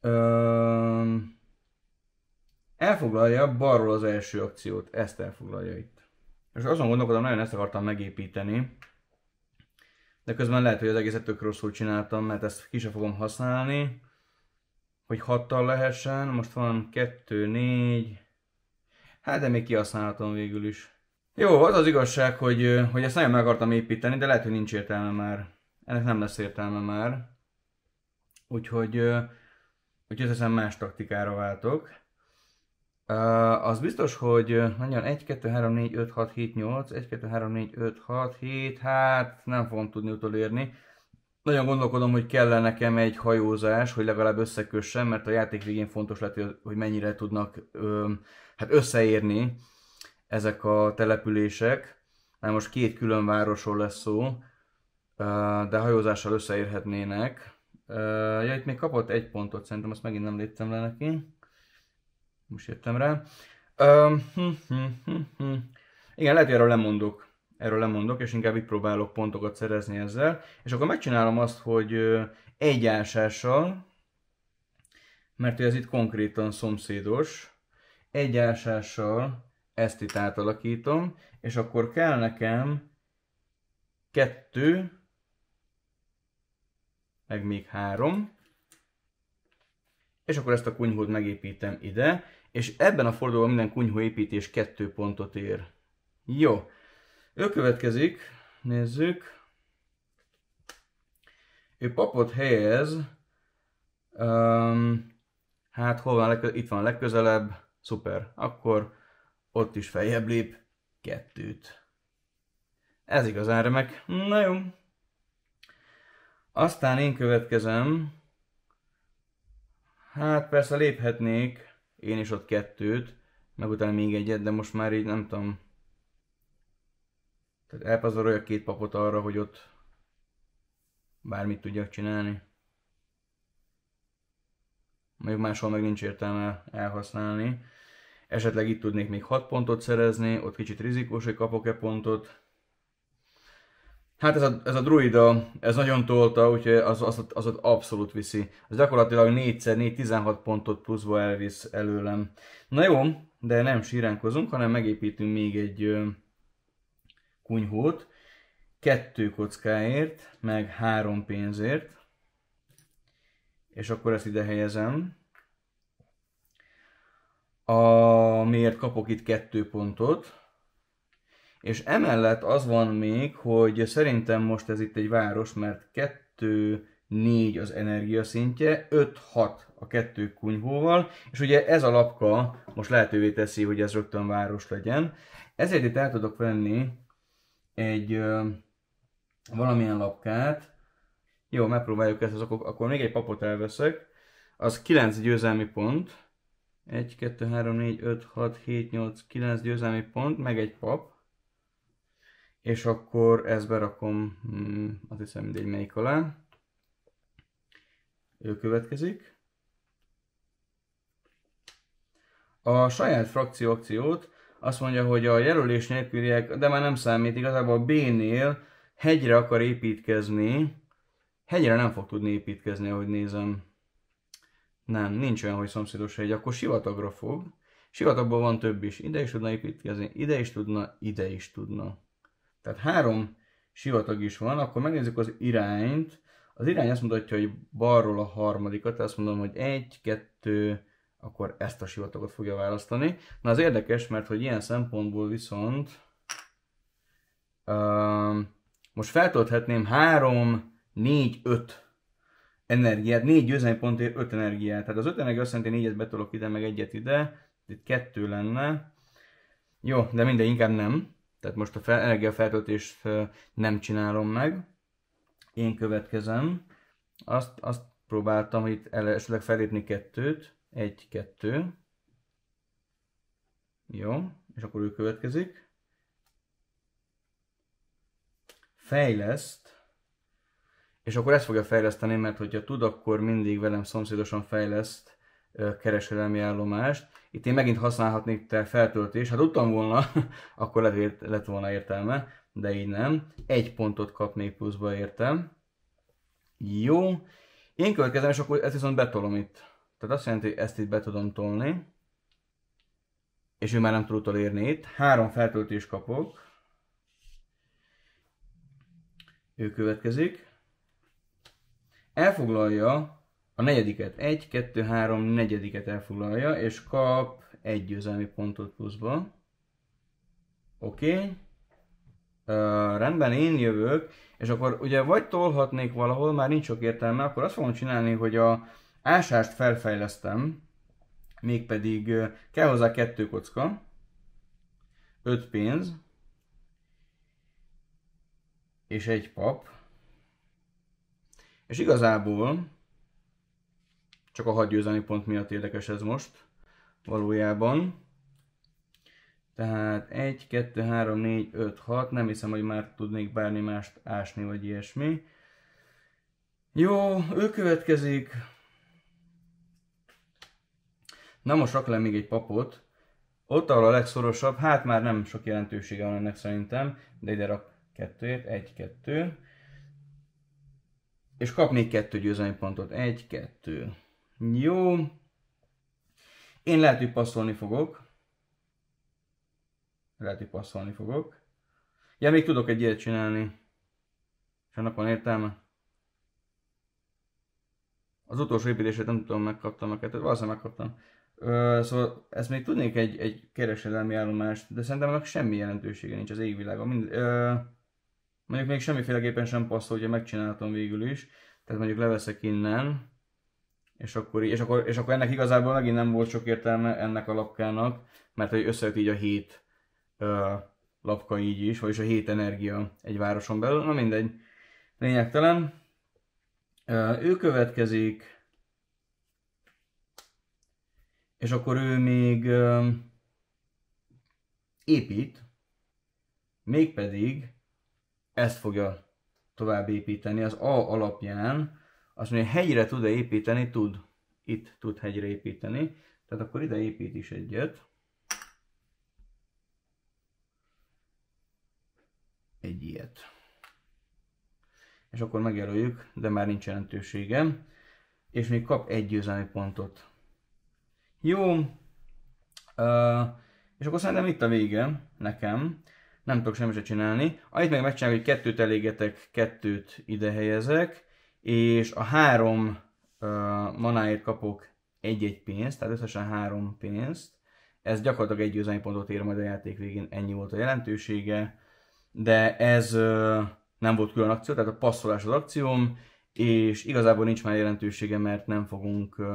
Speaker 1: Öm, elfoglalja balról az első akciót, ezt elfoglalja itt. És azon gondolkodom, nagyon ezt akartam megépíteni, de közben lehet, hogy az egészet tök rosszul csináltam, mert ezt ki sem fogom használni hogy hattal lehessen, most van 2, 4, hát de még kihasználhatom végül is. Jó, az az igazság, hogy, hogy ezt nagyon meg akartam építeni, de lehet, hogy nincs értelme már. Ennek nem lesz értelme már. Úgyhogy, úgyhogy ezen más taktikára váltok. Az biztos, hogy nagyon 1, 2, 3, 4, 5, 6, 7, 8, 1, 2, 3, 4, 5, 6, 7, hát nem fogom tudni utolérni. Nagyon gondolkodom, hogy kell nekem egy hajózás, hogy legalább összekössem, mert a játék végén fontos lett, hogy mennyire tudnak ö, hát összeérni ezek a települések. Már most két külön városról lesz szó, de hajózással összeérhetnének. Ja, itt még kapott egy pontot, szerintem azt megint nem léptem le neki. Most jöttem rá. Hm, hm, hm, Igen, lehet, hogy erről lemondok erről lemondok, és inkább így próbálok pontokat szerezni ezzel, és akkor megcsinálom azt, hogy egy ásással, mert ez itt konkrétan szomszédos, egy ásással ezt itt átalakítom, és akkor kell nekem kettő, meg még három, és akkor ezt a kunyhót megépítem ide, és ebben a fordulóban minden kunyhó építés kettő pontot ér. Jó, ő következik, nézzük. Ő papot helyez, um, hát hol van, itt van legközelebb, szuper, akkor ott is feljebb lép kettőt. Ez igazán remek. Na jó. Aztán én következem. Hát persze léphetnék én is ott kettőt, meg utána még egyet, de most már így nem tudom, tehát elpazarolja két papot arra, hogy ott bármit tudjak csinálni. Mondjuk máshol meg nincs értelme elhasználni. Esetleg itt tudnék még 6 pontot szerezni, ott kicsit rizikós, hogy kapok-e pontot. Hát ez a, ez a druida, ez nagyon tolta, úgyhogy az, az, az, az abszolút viszi. Az gyakorlatilag 4x4, 16 pontot pluszba elvisz előlem. Na jó, de nem síránkozunk, hanem megépítünk még egy kunyhót, kettő kockáért, meg három pénzért, és akkor ezt ide helyezem. A, miért kapok itt kettő pontot, és emellett az van még, hogy szerintem most ez itt egy város, mert 2 4 az energiaszintje, 5-6 a kettő kunyhóval, és ugye ez a lapka most lehetővé teszi, hogy ez rögtön város legyen. Ezért itt el tudok venni egy ö, valamilyen lapkát. Jó, megpróbáljuk ezt, akkor, akkor még egy papot elveszek. Az 9 győzelmi pont. 1, 2, 3, 4, 5, 6, 7, 8, 9 győzelmi pont, meg egy pap. És akkor ezt berakom, hmm, azt hiszem mindegy melyik alá. Ő következik. A saját frakció akciót azt mondja, hogy a jelölés nélküliek, de már nem számít, igazából B-nél hegyre akar építkezni. Hegyre nem fog tudni építkezni, ahogy nézem. Nem, nincs olyan, hogy szomszédos hegy, akkor sivatagra fog. Sivatagból van több is. Ide is tudna építkezni, ide is tudna, ide is tudna. Tehát három sivatag is van, akkor megnézzük az irányt. Az irány azt mutatja, hogy balról a harmadikat, azt mondom, hogy egy, kettő akkor ezt a sivatagot fogja választani. Na az érdekes, mert hogy ilyen szempontból viszont uh, most feltölthetném 3, 4, 5 energiát, 4 győzelmi 5 energiát. Tehát az 5 energia azt jelenti, hogy 4-et betolok ide, meg egyet ide, itt kettő lenne. Jó, de minden inkább nem. Tehát most a fel, energiafeltöltést nem csinálom meg. Én következem. Azt, azt próbáltam, hogy itt esetleg felépni kettőt. Egy, kettő. Jó, és akkor ő következik. Fejleszt. És akkor ezt fogja fejleszteni, mert hogyha tud, akkor mindig velem szomszédosan fejleszt kereselmi állomást. Itt én megint használhatnék te feltöltést, ha hát tudtam volna, <laughs> akkor lett, lett volna értelme, de így nem. Egy pontot kap még pluszba értem. Jó. Én következem, és akkor ezt viszont betolom itt. Tehát azt jelenti, hogy ezt itt be tudom tolni, és ő már nem tud érni itt. Három feltöltést kapok. Ő következik. Elfoglalja a negyediket. Egy, kettő, három, negyediket elfoglalja, és kap egy győzelmi pontot pluszba. Oké. Okay. Uh, rendben, én jövök, és akkor ugye vagy tolhatnék valahol, már nincs sok értelme, akkor azt fogom csinálni, hogy a, Ásást felfejlesztem, mégpedig kell hozzá kettő kocka, öt pénz, és egy pap. És igazából csak a hadgyőzelmi pont miatt érdekes ez most valójában. Tehát 1, 2, 3, 4, 5, 6, nem hiszem, hogy már tudnék bármi mást ásni, vagy ilyesmi. Jó, ő következik. Na most rak le még egy papot. Ott, ahol a legszorosabb, hát már nem sok jelentősége van ennek szerintem, de ide rak kettőért, egy, kettő. És kap még kettő győzelmi pontot, egy, kettő. Jó. Én lehet, hogy passzolni fogok. Lehet, hogy passzolni fogok. Ja, még tudok egy ilyet csinálni. És annak van értelme. Az utolsó építését nem tudom, megkaptam a kettőt. Valószínűleg megkaptam. Ö, szóval ezt még tudnék egy, egy kereselelmi állomást, de szerintem annak semmi jelentősége nincs az égvilágon. Mind, ö, mondjuk még semmiféleképpen sem passzol, hogyha megcsinálhatom végül is. Tehát mondjuk leveszek innen, és akkor, és, akkor, és akkor ennek igazából megint nem volt sok értelme ennek a lapkának, mert hogy összejött így a hét ö, lapka így is, vagyis a hét energia egy városon belül, na mindegy, lényegtelen. Ö, ő következik, és akkor ő még épít, mégpedig ezt fogja tovább építeni, az A alapján, azt mondja, hegyre tud-e építeni? Tud. Itt tud hegyre építeni. Tehát akkor ide épít is egyet. Egy ilyet. És akkor megjelöljük, de már nincs jelentősége. És még kap egy győzelmi pontot. Jó. Uh, és akkor szerintem itt a vége nekem. Nem tudok semmit se csinálni. Annyit meg megcsinálok, hogy kettőt elégetek, kettőt ide helyezek, és a három uh, manáért kapok egy-egy pénzt, tehát összesen három pénzt. Ez gyakorlatilag egy győzelmi ér majd a játék végén, ennyi volt a jelentősége, de ez uh, nem volt külön akció, tehát a passzolás az akcióm, és igazából nincs már jelentősége, mert nem fogunk uh,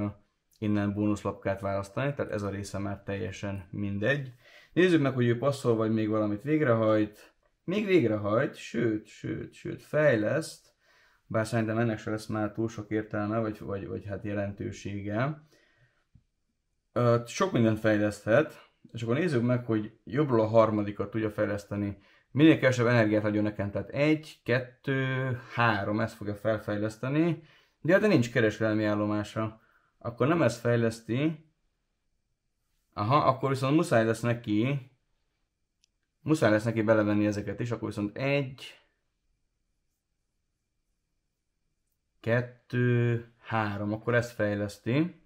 Speaker 1: innen bónuszlapkát választani, tehát ez a része már teljesen mindegy. Nézzük meg, hogy ő passzol, vagy még valamit végrehajt. Még végrehajt, sőt, sőt, sőt, fejleszt, bár szerintem ennek se lesz már túl sok értelme, vagy, vagy, vagy hát jelentősége. Sok mindent fejleszthet, és akkor nézzük meg, hogy jobbról a harmadikat tudja fejleszteni. Minél kevesebb energiát adjon nekem, tehát egy, kettő, három, ezt fogja felfejleszteni, de hát nincs kereskedelmi állomása akkor nem ezt fejleszti. Aha, akkor viszont muszáj lesz neki, muszáj lesz neki belevenni ezeket is, akkor viszont egy, kettő, három, akkor ezt fejleszti.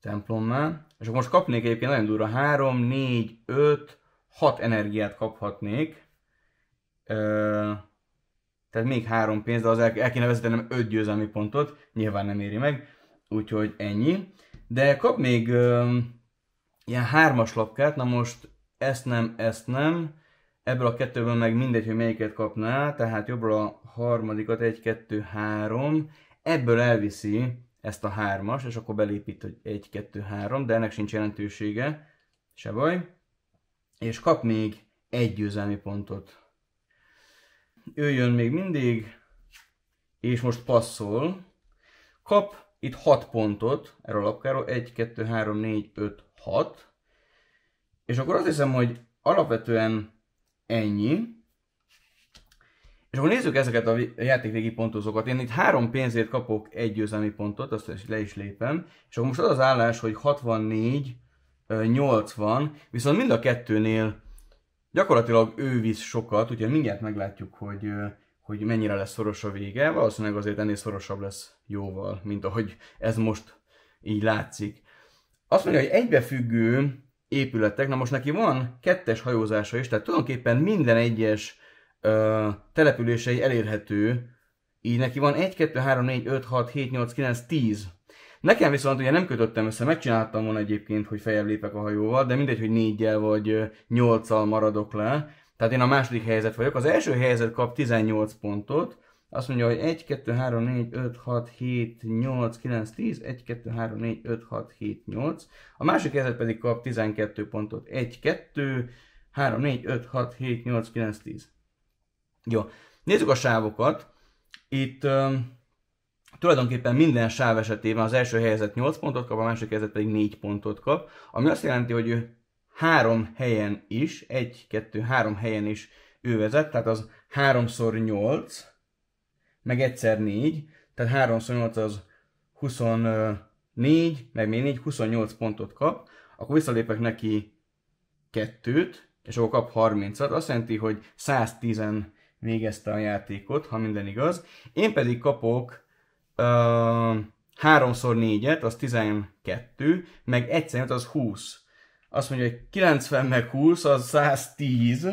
Speaker 1: Templommal. És akkor most kapnék egyébként nagyon durva három, négy, öt, hat energiát kaphatnék. Ö- tehát még három pénz, de az el, el kéne vezetenem öt győzelmi pontot, nyilván nem éri meg, úgyhogy ennyi. De kap még ö, ilyen hármas lapkát, na most ezt nem, ezt nem, ebből a kettőből meg mindegy, hogy melyiket kapná, tehát jobbra a harmadikat, egy, kettő, három, ebből elviszi ezt a hármas, és akkor belépít, hogy egy, kettő, három, de ennek sincs jelentősége, se baj. És kap még egy győzelmi pontot, ő jön még mindig, és most passzol. Kap itt 6 pontot erről a lapkáról, 1, 2, 3, 4, 5, 6. És akkor azt hiszem, hogy alapvetően ennyi. És akkor nézzük ezeket a játékvégi pontozókat. Én itt három pénzért kapok egy győzelmi pontot, azt is le is lépem. És akkor most az az állás, hogy 64, 80, viszont mind a kettőnél Gyakorlatilag ő visz sokat, ugye mindjárt meglátjuk, hogy, hogy mennyire lesz szoros a vége. Valószínűleg azért ennél szorosabb lesz jóval, mint ahogy ez most így látszik. Azt mondja, hogy egybefüggő épületek, na most neki van kettes hajózása is, tehát tulajdonképpen minden egyes ö, települései elérhető, így neki van 1, 2, 3, 4, 5, 6, 7, 8, 9, 10 Nekem viszont ugye nem kötöttem össze, megcsináltam volna egyébként, hogy feljebb lépek a hajóval, de mindegy, hogy négyel vagy nyolccal maradok le. Tehát én a második helyzet vagyok. Az első helyzet kap 18 pontot, azt mondja, hogy 1, 2, 3, 4, 5, 6, 7, 8, 9, 10, 1, 2, 3, 4, 5, 6, 7, 8. A másik helyzet pedig kap 12 pontot. 1, 2, 3, 4, 5, 6, 7, 8, 9, 10. Jó. Nézzük a sávokat. Itt Uh, tulajdonképpen minden sáv esetében az első helyezett 8 pontot kap, a másik helyezett pedig 4 pontot kap, ami azt jelenti, hogy ő három helyen is, egy, kettő, három helyen is ő vezet, tehát az 3x 8, meg egyszer 4, tehát 3x 8 az 24, meg még 4, 28 pontot kap, akkor visszalépek neki kettőt, és akkor kap 30-at, azt jelenti, hogy 110 végezte a játékot, ha minden igaz. Én pedig kapok háromszor négyet, az 12, meg egyszer az 20. Azt mondja, hogy 90 meg 20, az 110.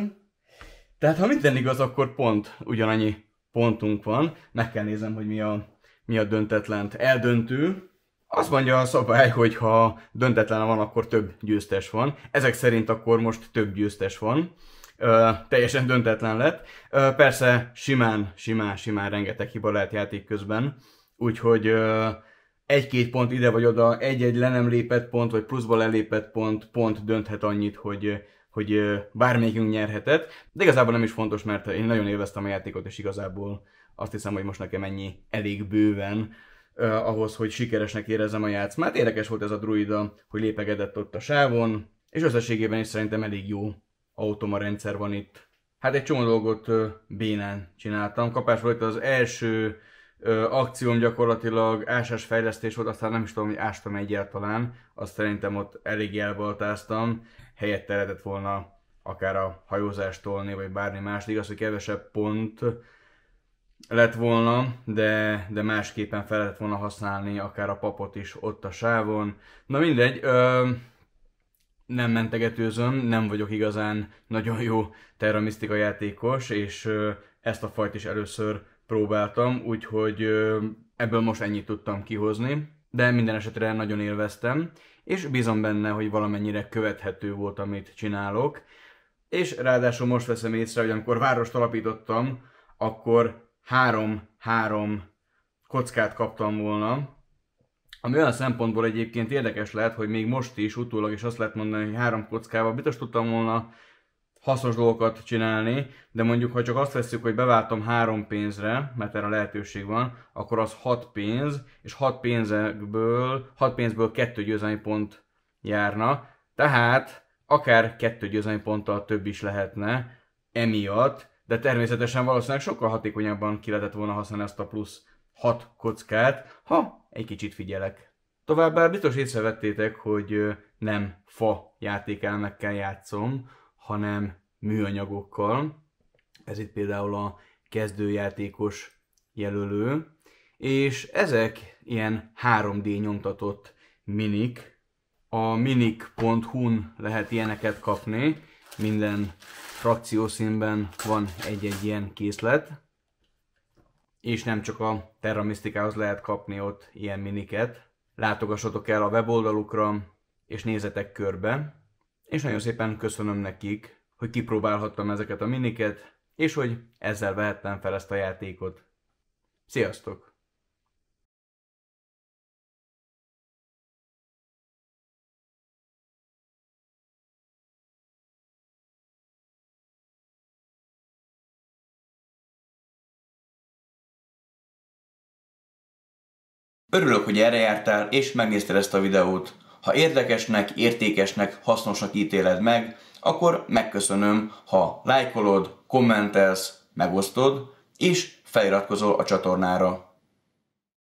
Speaker 1: Tehát ha minden igaz, akkor pont ugyanannyi pontunk van. Meg kell nézem, hogy mi a, mi a döntetlent eldöntő. Azt mondja a szabály, hogy ha döntetlen van, akkor több győztes van. Ezek szerint akkor most több győztes van. Ö, teljesen döntetlen lett. Ö, persze simán, simán, simán rengeteg hiba lehet játék közben. Úgyhogy egy-két pont ide vagy oda, egy-egy le nem lépett pont, vagy pluszba lelépett pont, pont dönthet annyit, hogy, hogy bármelyikünk nyerhetett. De igazából nem is fontos, mert én nagyon élveztem a játékot, és igazából azt hiszem, hogy most nekem ennyi elég bőven ahhoz, hogy sikeresnek érezzem a játszmát. Hát érdekes volt ez a druida, hogy lépegedett ott a sávon, és összességében is szerintem elég jó automa rendszer van itt. Hát egy csomó dolgot bénán csináltam. Kapás volt az első ö, akcióm gyakorlatilag ásás fejlesztés volt, aztán nem is tudom, hogy ástam egyáltalán, azt szerintem ott elég elbaltáztam, helyett lehetett volna akár a hajózást tolni, vagy bármi más, igaz, hogy kevesebb pont lett volna, de, de másképpen fel lehetett volna használni akár a papot is ott a sávon. Na mindegy, ö, nem mentegetőzöm, nem vagyok igazán nagyon jó terramisztika játékos, és ö, ezt a fajt is először próbáltam, úgyhogy ebből most ennyit tudtam kihozni, de minden esetre nagyon élveztem, és bízom benne, hogy valamennyire követhető volt, amit csinálok. És ráadásul most veszem észre, hogy amikor várost alapítottam, akkor három-három kockát kaptam volna, ami olyan szempontból egyébként érdekes lehet, hogy még most is, utólag is azt lehet mondani, hogy három kockával biztos tudtam volna hasznos dolgokat csinálni, de mondjuk, ha csak azt veszük, hogy beváltom három pénzre, mert erre lehetőség van, akkor az hat pénz, és hat pénzekből, hat pénzből kettő győzelmi pont járna, tehát akár kettő győzelmi ponttal több is lehetne emiatt, de természetesen valószínűleg sokkal hatékonyabban ki lehetett volna használni ezt a plusz hat kockát, ha egy kicsit figyelek. Továbbá biztos észrevettétek, hogy nem fa játékelmekkel játszom, hanem műanyagokkal. Ez itt például a kezdőjátékos jelölő, és ezek ilyen 3D nyomtatott minik. A minik.hu-n lehet ilyeneket kapni, minden frakciószínben van egy-egy ilyen készlet, és nem csak a Terra Mysticához lehet kapni ott ilyen miniket. Látogassatok el a weboldalukra, és nézzetek körbe és nagyon szépen köszönöm nekik, hogy kipróbálhattam ezeket a miniket, és hogy ezzel vehettem fel ezt a játékot. Sziasztok! Örülök, hogy erre jártál és megnézted ezt a videót. Ha érdekesnek, értékesnek, hasznosnak ítéled meg, akkor megköszönöm, ha lájkolod, kommentelsz, megosztod, és feliratkozol a csatornára.